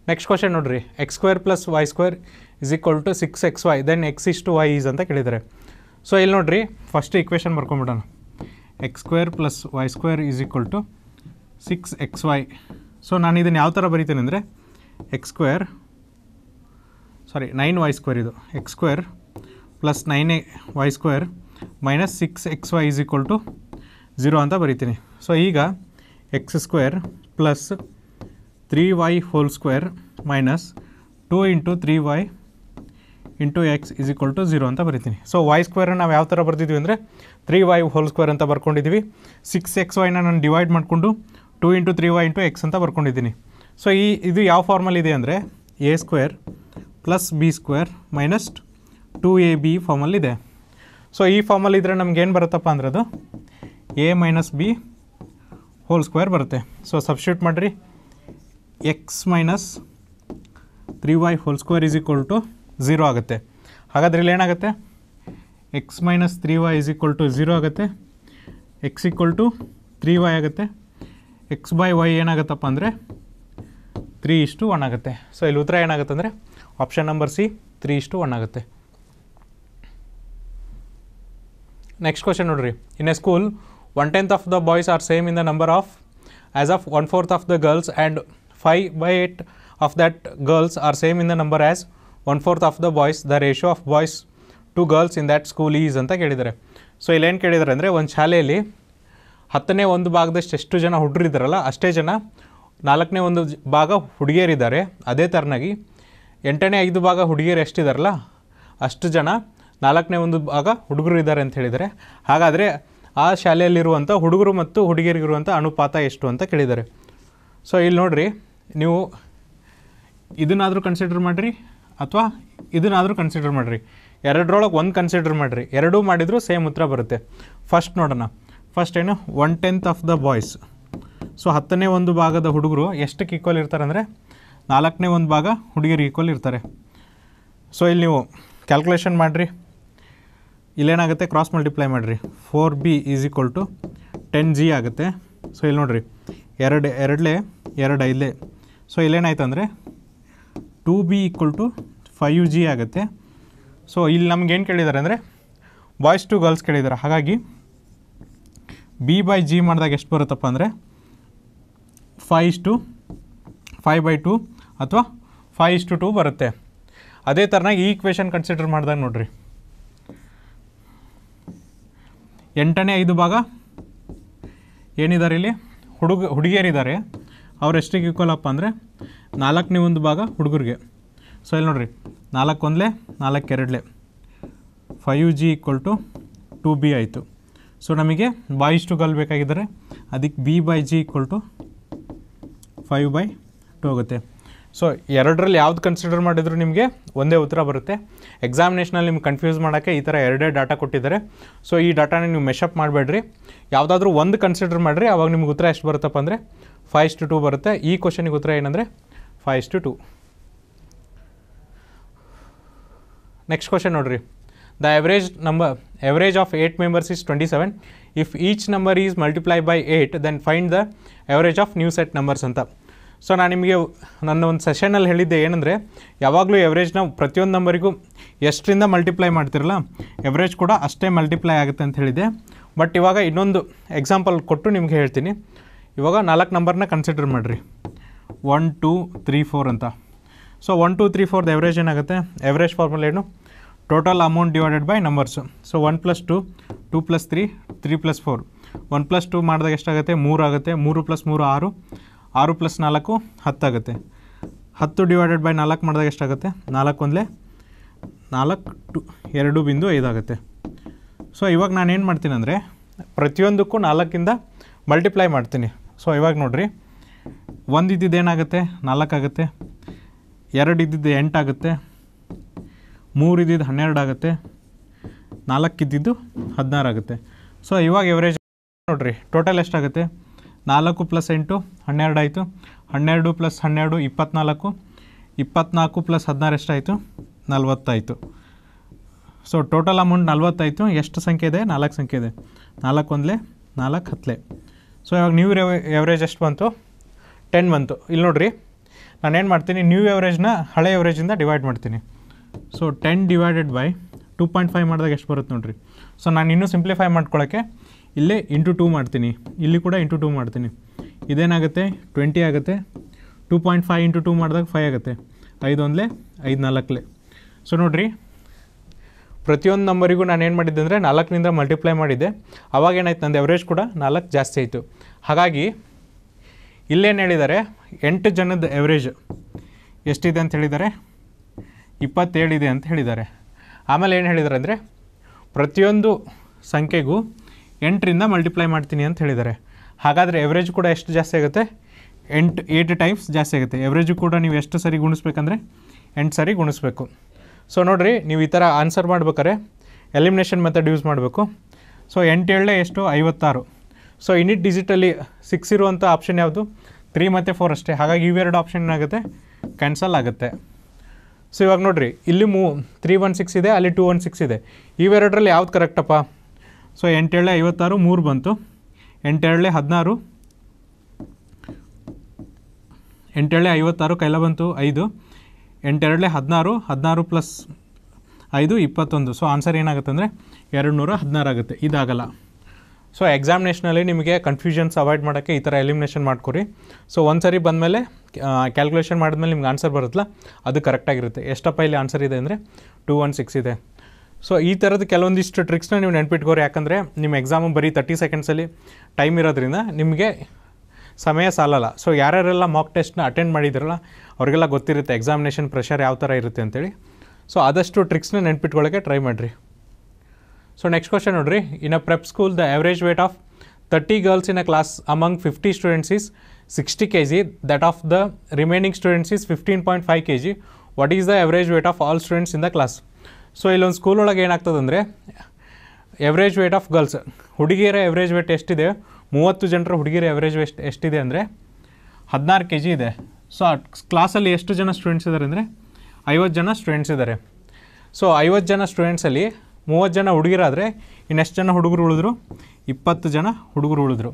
ನೆಕ್ಸ್ಟ್ ಕ್ವಶನ್ ನೋಡಿರಿ x square plus y square is equal to six x y then x is to y is ಅಂತ ಕೇಳಿದ್ದಾರೆ ಸೊ ಇಲ್ಲಿ ನೋಡಿರಿ ಫಸ್ಟ್ ಇಕ್ವೇಷನ್ ಬರ್ಕೊಂಬಿಡೋಣ x square plus y square is equal to six x y so ನಾನು ಇದನ್ನು ಯಾವ ಥರ ಬರಿತೀನಂದರೆ ಅಂದರೆ x square sorry nine y square ಇದು x square plus nine a y square minus six x y is equal to zero ಅಂತ ಬರಿತೀನಿ so ಈಗ x square plus three y whole square minus two into three y into x is equal to zero ಅಂತ ಬರೀತೀನಿ so Y ಸ್ಕ್ವೇರನ್ನು ನಾವು ಯಾವ ಥರ ಬರ್ತಿದ್ವಿ ಅಂದರೆ ತ್ರೀ ವೈ ಹೋಲ್ ಸ್ಕ್ವೇರ್ ಅಂತ ಬರ್ಕೊಂಡಿದ್ದೀವಿ ಸಿಕ್ಸ್ ಎಕ್ಸ್ ವೈನ ನಾನು ಡಿವೈಡ್ ಮಾಡಿಕೊಂಡು two into three y into x ಅಂತ ಬರ್ಕೊಂಡಿದ್ದೀನಿ ಸೊ ಈ ಇದು ಯಾವ ಫಾರ್ಮಲ್ಲಿದೆ ಇದೆ ಅಂದರೆ a square plus b square minus two a b ಫಾರ್ಮಲ್ಲಿದೆ ಸೊ ಈ ಫಾರ್ಮಲ್ಲಿದ್ದರೆ ನಮ್ಗೆ ಏನು ಬರುತ್ತಪ್ಪ ಅಂದ್ರೆ ಅದು a minus b whole square ಬರುತ್ತೆ ಸೊ ಸಬ್ಸ್ಟ್ಯೂಟ್ ಮಾಡಿರಿ x minus three y whole square is equal to zero ಆಗುತ್ತೆ ಹಾಗಾದ್ರೆ ಇಲ್ಲಿ ಏನಾಗುತ್ತೆ x minus three y is equal to zero ಆಗುತ್ತೆ X equal to three y ಆಗುತ್ತೆ ಎಕ್ಸ್ ಬೈ ವೈ ಏನಾಗುತ್ತಪ್ಪ ಅಂದರೆ ತ್ರೀ ಇಷ್ಟು ಒನ್ ಆಗುತ್ತೆ ಸೊ ಇಲ್ಲಿ ಉತ್ತರ ಏನಾಗುತ್ತೆ ಅಂದರೆ ಆಪ್ಷನ್ ನಂಬರ್ ಸಿ ತ್ರೀ ಇಷ್ಟು ಒನ್ ಆಗುತ್ತೆ ನೆಕ್ಸ್ಟ್ ಕ್ವಶನ್ ನೋಡ್ರಿ in a school one tenth of the boys are same in the number of as of one fourth of the girls and five by eight of that girls are same in the number as one fourth of the boys the ratio of boys to girls in that school is ಅಂತ ಕೇಳಿದ್ದಾರೆ so ಇಲ್ಲೇನು ಕೇಳಿದ್ದಾರೆ ಅಂದರೆ ಒಂದು ಶಾಲೆಯಲ್ಲಿ ಹತ್ತನೇ ಒಂದು ಭಾಗದಷ್ಟು ಎಷ್ಟು ಜನ ಹುಡುಗರಿದ್ದಾರಲ್ಲ ಅಷ್ಟೇ ಜನ ನಾಲ್ಕನೇ ಒಂದು ಭಾಗ ಹುಡುಗಿಯರಿದ್ದಾರೆ ಅದೇ ಥರನಾಗಿ ಎಂಟನೇ ಐದು ಭಾಗ ಹುಡುಗಿಯರು ಎಷ್ಟಿದಾರಲ್ಲ ಅಷ್ಟು ಜನ ನಾಲ್ಕನೇ ಒಂದು ಭಾಗ ಹುಡುಗರು ಇದ್ದಾರೆ ಅಂತ ಹೇಳಿದರೆ ಹಾಗಾದರೆ ಆ ಶಾಲೆಯಲ್ಲಿರುವಂಥ ಹುಡುಗರು ಮತ್ತು ಹುಡುಗಿಯರಿಗಿರುವಂಥ ಅನುಪಾತ ಎಷ್ಟು ಅಂತ ಕೇಳಿದ್ದಾರೆ ಸೊ ಇಲ್ಲಿ ನೋಡಿರಿ ನೀವು ಇದನ್ನಾದರೂ ಕನ್ಸಿಡರ್ ಮಾಡಿರಿ ಅಥವಾ ಇದನ್ನಾದರೂ ಕನ್ಸಿಡರ್ ಮಾಡಿರಿ ಎರಡರೊಳಗೆ ಒಂದು ಕನ್ಸಿಡರ್ ಮಾಡಿರಿ ಎರಡೂ ಮಾಡಿದರೂ ಸೇಮ್ ಉತ್ತರ ಬರುತ್ತೆ ಫಸ್ಟ್ ನೋಡೋಣ ಫಸ್ಟ್ ಏನು one tenth of the boys so ಹತ್ತನೇ ಒಂದು ಭಾಗದ ಹುಡುಗರು ಎಷ್ಟಕ್ಕೆ ಈಕ್ವಲ್ ಅಂದರೆ ನಾಲ್ಕನೇ ಒಂದು ಭಾಗ ಹುಡುಗಿಯರು ಈಕ್ವಲ್ ಇರ್ತಾರೆ ಸೊ ಇಲ್ಲಿ ನೀವು ಕ್ಯಾಲ್ಕುಲೇಷನ್ ಮಾಡಿರಿ ಇಲ್ಲೇನಾಗುತ್ತೆ ಕ್ರಾಸ್ ಮಲ್ಟಿಪ್ಲೈ ಮಾಡಿರಿ four b is equal to ten g ಆಗುತ್ತೆ ಸೊ ಇಲ್ಲಿ ನೋಡಿರಿ ಎರಡು ಎರಡಲೇ ಎರಡು ಐದಲೇ ಸೊ ಇಲ್ಲೇನಾಯ್ತು ಅಂದರೆ two b equal to five g ಆಗುತ್ತೆ ಸೊ ಇಲ್ಲಿ ನಮಗೇನು ಕೇಳಿದ್ದಾರೆ ಅಂದರೆ ಬಾಯ್ಸ್ ಟು ಗರ್ಲ್ಸ್ ಕೇಳಿದ್ದಾರೆ ಹಾಗಾಗಿ ಬಿ ಬೈ ಜಿ ಮಾಡಿದಾಗ ಎಷ್ಟು ಬರುತ್ತಪ್ಪ ಅಂದರೆ fives to five by two ಅಥವಾ ಫೈ ಇಷ್ಟು ಟು ಬರುತ್ತೆ ಅದೇ ಥರನಾಗಿ ಈ ಕ್ವೇಶನ್ ಕನ್ಸಿಡರ್ ಮಾಡಿದಾಗ ನೋಡ್ರಿ ಎಂಟನೇ ಐದು ಭಾಗ ಏನಿದ್ದಾರೆ ಇಲ್ಲಿ ಹುಡುಗ ಹುಡುಗಿಯರಿದ್ದಾರೆ ಅವ್ರು ಎಷ್ಟಿಗೆ ಈಕ್ವಲ್ ಅಪ್ಪ ಅಂದರೆ ನಾಲ್ಕನೇ ಒಂದು ಭಾಗ ಹುಡುಗರಿಗೆ ಸೊ ಇಲ್ಲಿ ನೋಡ್ರಿ ನಾಲ್ಕು ಒಂದಲೇ ನಾಲ್ಕು ಎರಡಲೇ five g equal to two b ಆಯಿತು ಸೊ ನಮಗೆ ಬಾಯ್ ಇಷ್ಟು ಗರ್ಲ್ ಬೇಕಾಗಿದ್ದಾರೆ ಅದಕ್ಕೆ b by g equal to five by two ಆಗುತ್ತೆ ಸೊ ಎರಡರಲ್ಲಿ ಯಾವ್ದು ಕನ್ಸಿಡರ್ ಮಾಡಿದ್ರು ನಿಮಗೆ ಒಂದೇ ಉತ್ತರ ಬರುತ್ತೆ ಎಕ್ಸಾಮಿನೇಷನಲ್ಲಿ ನಿಮ್ಗೆ ಕನ್ಫ್ಯೂಸ್ ಮಾಡೋಕ್ಕೆ ಈ ಥರ ಎರಡೇ ಡಾಟಾ ಕೊಟ್ಟಿದ್ದಾರೆ ಸೊ ಈ ಡಾಟಾನ ನೀವು ಮೆಶಪ್ ಮಾಡಬೇಡ್ರಿ ಯಾವುದಾದ್ರೂ ಒಂದು ಕನ್ಸಿಡರ್ ಮಾಡಿರಿ ಅವಾಗ ನಿಮ್ಗೆ ಉತ್ತರ ಎಷ್ಟು ಬರುತ್ತಪ್ಪ ಅಂದರೆ ಫೈವ್ ಟು ಟು ಬರುತ್ತೆ ಈ ಕ್ವಶನಿಗೆ ಉತ್ತರ ಏನಂದರೆ five to two next question ನೋಡಿರಿ the average number average of eight members is twenty seven if each number is multiply by eight then find the average of new set numbers ಅಂತ so ನಾನು ನಿಮಗೆ ನನ್ನ ಒಂದು ಸೆಷನಲ್ಲಿ ಹೇಳಿದ್ದೆ ಏನಂದರೆ ಯಾವಾಗಲೂ ಎವರೇಜ್ನ ಪ್ರತಿಯೊಂದು ನಂಬರಿಗೂ ಎಷ್ಟರಿಂದ ಮಲ್ಟಿಪ್ಲೈ ಮಾಡ್ತಿರಲ್ಲ ಎವರೇಜ್ ಕೂಡ ಅಷ್ಟೇ ಮಲ್ಟಿಪ್ಲೈ ಆಗುತ್ತೆ ಅಂತ ಹೇಳಿದೆ ಬಟ್ ಇವಾಗ ಇನ್ನೊಂದು ಎಕ್ಸಾಂಪಲ್ ಕೊಟ್ಟು ನಿಮಗೆ ಹೇಳ್ತೀನಿ ಇವಾಗ ನಾಲ್ಕು ನಂಬರ್ನ ಕನ್ಸಿಡರ್ ಮಾಡಿರಿ ಒನ್ ಟೂ ತ್ರೀ ಫೋರ್ ಅಂತ ಸೊ ಒನ್ ಟು ತ್ರೀ ಫೋರ್ದು ಎವರೇಜ್ ಏನಾಗುತ್ತೆ ಎವರೇಜ್ ಫಾರ್ಮುಲ ಏನು total amount divided by numbers so one plus two two plus three three plus four one plus two ಮಾಡಿದಾಗ ಎಷ್ಟಾಗುತ್ತೆ ಮೂರು ಆಗುತ್ತೆ ಮೂರು ಪ್ಲಸ್ ಮೂರು ಆರು ಆರು ಪ್ಲಸ್ ನಾಲ್ಕು ಹತ್ತಾಗುತ್ತೆ ಹತ್ತು ಡಿವೈಡೆಡ್ ಬೈ ನಾಲ್ಕು ಮಾಡಿದಾಗ ಎಷ್ಟಾಗುತ್ತೆ ನಾಲ್ಕು ಒಂದಲೇ ನಾಲ್ಕು ಟು ಎರಡು ಬಿಂದು ಐದಾಗುತ್ತೆ ಸೊ ಇವಾಗ ನಾನು ಮಾಡ್ತೀನಿ ಮಾಡ್ತೀನಂದರೆ ಪ್ರತಿಯೊಂದಕ್ಕೂ ನಾಲ್ಕಿಂದ ಮಲ್ಟಿಪ್ಲೈ ಮಾಡ್ತೀನಿ ಸೊ ಇವಾಗ ನೋಡಿರಿ ಒಂದು ಇದ್ದಿದ್ದು ಏನಾಗುತ್ತೆ ನಾಲ್ಕಾಗುತ್ತೆ ಎರಡು ಇದ್ದಿದ್ದು ಎಂಟಾಗುತ್ತೆ ಮೂರು ಇದ್ದಿದ್ದು ಹನ್ನೆರಡು ಆಗುತ್ತೆ ನಾಲ್ಕು ಇದ್ದಿದ್ದು ಹದಿನಾರು ಆಗುತ್ತೆ ಸೊ ಇವಾಗ ಎವರೇಜ್ ನೋಡಿರಿ ಟೋಟಲ್ ಎಷ್ಟಾಗುತ್ತೆ ನಾಲ್ಕು ಪ್ಲಸ್ ಎಂಟು ಹನ್ನೆರಡು ಆಯಿತು ಹನ್ನೆರಡು ಪ್ಲಸ್ ಹನ್ನೆರಡು ಇಪ್ಪತ್ತ್ನಾಲ್ಕು ಇಪ್ಪತ್ತ್ನಾಲ್ಕು ಪ್ಲಸ್ ಹದಿನಾರು ಎಷ್ಟಾಯಿತು ನಲ್ವತ್ತಾಯಿತು ಸೊ ಟೋಟಲ್ ಅಮೌಂಟ್ ನಲ್ವತ್ತಾಯಿತು ಎಷ್ಟು ಸಂಖ್ಯೆ ಇದೆ ನಾಲ್ಕು ಸಂಖ್ಯೆ ಇದೆ ನಾಲ್ಕು ಒಂದಲೇ ನಾಲ್ಕು ಹತ್ತಲೆ ಸೊ ಇವಾಗ ನ್ಯೂ ಎವರೇಜ್ ಎಷ್ಟು ಬಂತು ಟೆನ್ ಬಂತು ಇಲ್ಲಿ ನೋಡ್ರಿ ಏನು ಮಾಡ್ತೀನಿ ನ್ಯೂ ಎವ್ರೇಜ್ನ ಹಳೆ ಎವರೇಜಿಂದ ಡಿವೈಡ್ ಮಾಡ್ತೀನಿ so ten divided by two point five ಮಾಡಿದಾಗ ಎಷ್ಟು ಬರುತ್ತೆ ನೋಡಿರಿ ಸೊ ನಾನು ಇನ್ನೂ ಸಿಂಪ್ಲಿಫೈ ಮಾಡ್ಕೊಳ್ಳೋಕ್ಕೆ ಇಲ್ಲೇ ಇಂಟು ಟೂ ಮಾಡ್ತೀನಿ ಇಲ್ಲಿ ಕೂಡ ಇಂಟು ಟೂ ಮಾಡ್ತೀನಿ ಇದೇನಾಗುತ್ತೆ ಟ್ವೆಂಟಿ ಆಗುತ್ತೆ two point five into two ಮಾಡಿದಾಗ ಫೈ ಆಗುತ್ತೆ ಐದು ಒಂದ್ಲೆ ಐದು ನಾಲ್ಕಲೆ ಸೊ ನೋಡಿರಿ ಪ್ರತಿಯೊಂದು ನಂಬರಿಗೂ ನಾನು ಏನು ಮಾಡಿದ್ದೆ ಅಂದರೆ ನಾಲ್ಕನಿಂದ ಮಲ್ಟಿಪ್ಲೈ ಮಾಡಿದ್ದೆ ಅವಾಗ ಏನಾಯ್ತು ನಂದು ಎವರೇಜ್ ಕೂಡ ನಾಲ್ಕು ಜಾಸ್ತಿ ಆಯಿತು ಹಾಗಾಗಿ ಇಲ್ಲೇನು ಹೇಳಿದ್ದಾರೆ ಎಂಟು ಜನದ ಎವ್ರೇಜ್ ಎಷ್ಟಿದೆ ಅಂತ ಹೇಳಿದ್ದಾರೆ ಇಪ್ಪತ್ತೇಳಿದೆ ಅಂತ ಹೇಳಿದ್ದಾರೆ ಆಮೇಲೆ ಏನು ಹೇಳಿದ್ದಾರೆ ಅಂದರೆ ಪ್ರತಿಯೊಂದು ಸಂಖ್ಯೆಗೂ ಎಂಟರಿಂದ ಮಲ್ಟಿಪ್ಲೈ ಮಾಡ್ತೀನಿ ಅಂತ ಹೇಳಿದ್ದಾರೆ ಹಾಗಾದರೆ ಎವ್ರೇಜ್ ಕೂಡ ಎಷ್ಟು ಜಾಸ್ತಿ ಆಗುತ್ತೆ ಎಂಟು ಏಟ್ ಟೈಮ್ಸ್ ಜಾಸ್ತಿ ಆಗುತ್ತೆ ಎವ್ರೇಜು ಕೂಡ ನೀವು ಎಷ್ಟು ಸರಿ ಗುಣಿಸ್ಬೇಕಂದ್ರೆ ಎಂಟು ಸರಿ ಗುಣಿಸ್ಬೇಕು ಸೊ ನೋಡಿರಿ ನೀವು ಈ ಥರ ಆನ್ಸರ್ ಮಾಡ್ಬೇಕಾರೆ ಎಲಿಮಿನೇಷನ್ ಮೆಥಡ್ ಯೂಸ್ ಮಾಡಬೇಕು ಸೊ ಎಂಟೇಳೆ ಎಷ್ಟು ಐವತ್ತಾರು ಸೊ ಇನಿಟ್ ಡಿಜಿಟಲಿ ಸಿಕ್ಸ್ ಇರುವಂಥ ಆಪ್ಷನ್ ಯಾವುದು ತ್ರೀ ಮತ್ತು ಫೋರ್ ಅಷ್ಟೇ ಹಾಗಾಗಿ ಇವೆರಡು ಆಪ್ಷನ್ ಏನಾಗುತ್ತೆ ಕ್ಯಾನ್ಸಲ್ ಆಗುತ್ತೆ ಸೊ ಇವಾಗ ನೋಡಿರಿ ಇಲ್ಲಿ ಮೂ ತ್ರೀ ಒನ್ ಸಿಕ್ಸ್ ಇದೆ ಅಲ್ಲಿ ಟೂ ಒನ್ ಸಿಕ್ಸ್ ಇದೆ ಇವೆರಡರಲ್ಲಿ ಯಾವ್ದು ಕರೆಕ್ಟಪ್ಪ ಸೊ ಎಂಟೇಳೆ ಐವತ್ತಾರು ಮೂರು ಬಂತು ಎಂಟೇಳೆ ಹದಿನಾರು ಎಂಟೇಳೆ ಐವತ್ತಾರು ಕೈಲ ಬಂತು ಐದು ಎಂಟೆರಡಲೆ ಹದಿನಾರು ಹದಿನಾರು ಪ್ಲಸ್ ಐದು ಇಪ್ಪತ್ತೊಂದು ಸೊ ಆನ್ಸರ್ ಏನಾಗುತ್ತೆ ಅಂದರೆ ಎರಡು ನೂರ ಹದಿನಾರು ಆಗುತ್ತೆ ಇದಾಗಲ್ಲ ಸೊ ಎಕ್ಸಾಮಿನೇಷನಲ್ಲಿ ನಿಮಗೆ ಕನ್ಫ್ಯೂಷನ್ಸ್ ಅವಾಯ್ಡ್ ಮಾಡೋಕ್ಕೆ ಈ ಥರ ಎಲಿಮಿನೇಷನ್ ಮಾಡ್ಕೊರಿ ಸೊ ಒಂದು ಸರಿ ಬಂದಮೇಲೆ ಕ್ಯಾಲ್ಕುಲೇಷನ್ ಮಾಡಿದ್ಮೇಲೆ ನಿಮ್ಗೆ ಆನ್ಸರ್ ಬರುತ್ತಲ್ಲ ಅದು ಕರೆಕ್ಟಾಗಿರುತ್ತೆ ಎಷ್ಟಪ್ಪ ಇಲ್ಲಿ ಆನ್ಸರ್ ಇದೆ ಅಂದರೆ ಟೂ ಒನ್ ಸಿಕ್ಸ್ ಇದೆ ಸೊ ಈ ಥರದ ಕೆಲವೊಂದಿಷ್ಟು ಟ್ರಿಕ್ಸ್ನ ನೀವು ನೆನ್ಪಿಟ್ಕೋರಿ ಯಾಕಂದರೆ ನಿಮ್ಮ ಎಕ್ಸಾಮು ಬರೀ ತರ್ಟಿ ಸೆಕೆಂಡ್ಸಲ್ಲಿ ಟೈಮ್ ಇರೋದ್ರಿಂದ ನಿಮಗೆ ಸಮಯ ಸಾಲಲ್ಲ ಸೊ ಯಾರ್ಯಾರೆಲ್ಲ ಮಾಕ್ ಟೆಸ್ಟ್ನ ಅಟೆಂಡ್ ಮಾಡಿದ್ರಲ್ಲ ಅವರಿಗೆಲ್ಲ ಗೊತ್ತಿರುತ್ತೆ ಎಕ್ಸಾಮಿನೇಷನ್ ಪ್ರೆಷರ್ ಯಾವ ಥರ ಇರುತ್ತೆ ಅಂತೇಳಿ ಸೊ ಆದಷ್ಟು ಟ್ರಿಕ್ಸ್ನ ನೆನ್ಪಿಟ್ಕೊಳ್ಳೋಕ್ಕೆ ಟ್ರೈ ಮಾಡಿರಿ ಸೊ ನೆಕ್ಸ್ಟ್ ಕ್ವಶನ್ ನೋಡಿರಿ in a prep school the average weight of thirty girls in a class among fifty students is sixty k g that of the remaining students is fifteen point five k g what is the average weight of all students in the class so ಇಲ್ಲೊಂದು school ಒಳಗೆ ಏನಾಗ್ತದೆ ಅಂದರೆ average weight of girls ಹುಡುಗಿಯರ average weight ಎಷ್ಟಿದೆ ಮೂವತ್ತು ಜನರ ಹುಡುಗಿಯರ average wait ಎಷ್ಟಿದೆ ಅಂದರೆ ಹದಿನಾರು ಕೆ ಜಿ ಇದೆ ಸೊ ಆ ಕ್ಲಾಸಲ್ಲಿ ಎಷ್ಟು ಜನ ಸ್ಟೂಡೆಂಟ್ಸ್ ಇದ್ದಾರೆ ಅಂದರೆ ಐವತ್ತು ಜನ ಸ್ಟೂಡೆಂಟ್ಸ್ ಇದ್ದಾರೆ ಸೊ ಐವತ್ತು ಜನ ಸ್ಟೂಡೆಂಟ್ಸಲ್ಲಿ ಮೂವತ್ತು ಜನ ಹುಡುಗಿರಾದರೆ ಇನ್ನೆಷ್ಟು ಜನ ಹುಡುಗರು ಉಳಿದ್ರು ಇಪ್ಪತ್ತು ಜನ ಹುಡುಗರು ಉಳಿದ್ರು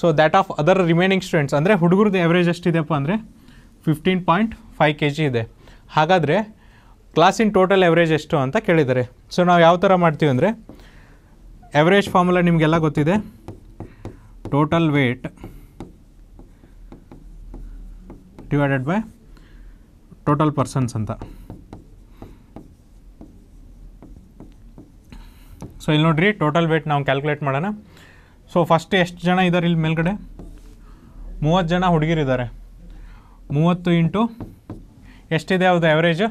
so that of other remaining students ಅಂದರೆ ಹುಡುಗರದ್ದು ಎವ್ರೇಜ್ ಎಷ್ಟಿದೆಪ್ಪ ಅಂದರೆ fifteen point five k g ಇದೆ ಹಾಗಾದರೆ ಕ್ಲಾಸಿನ ಟೋಟಲ್ ಎವರೇಜ್ ಎಷ್ಟು ಅಂತ ಕೇಳಿದ್ದಾರೆ ಸೊ ನಾವು ಯಾವ ಥರ ಮಾಡ್ತೀವಿ ಅಂದರೆ ಎವರೇಜ್ ಫಾರ್ಮುಲಾ ನಿಮಗೆಲ್ಲ ಗೊತ್ತಿದೆ total weight divided by total persons ಅಂತ ಸೊ ಇಲ್ಲಿ ನೋಡ್ರಿ ಟೋಟಲ್ ವೇಟ್ ನಾವು ಕ್ಯಾಲ್ಕುಲೇಟ್ ಮಾಡೋಣ ಸೊ ಫಸ್ಟ್ ಎಷ್ಟು ಜನ ಇದ್ದಾರೆ ಇಲ್ಲಿ ಮೇಲ್ಗಡೆ ಮೂವತ್ತು ಜನ ಹುಡುಗಿರಿದ್ದಾರೆ ಮೂವತ್ತು ಇಂಟು ಎಷ್ಟಿದೆ ಅವ್ರದ್ದು ಆ್ಯಾವ್ರೇಜು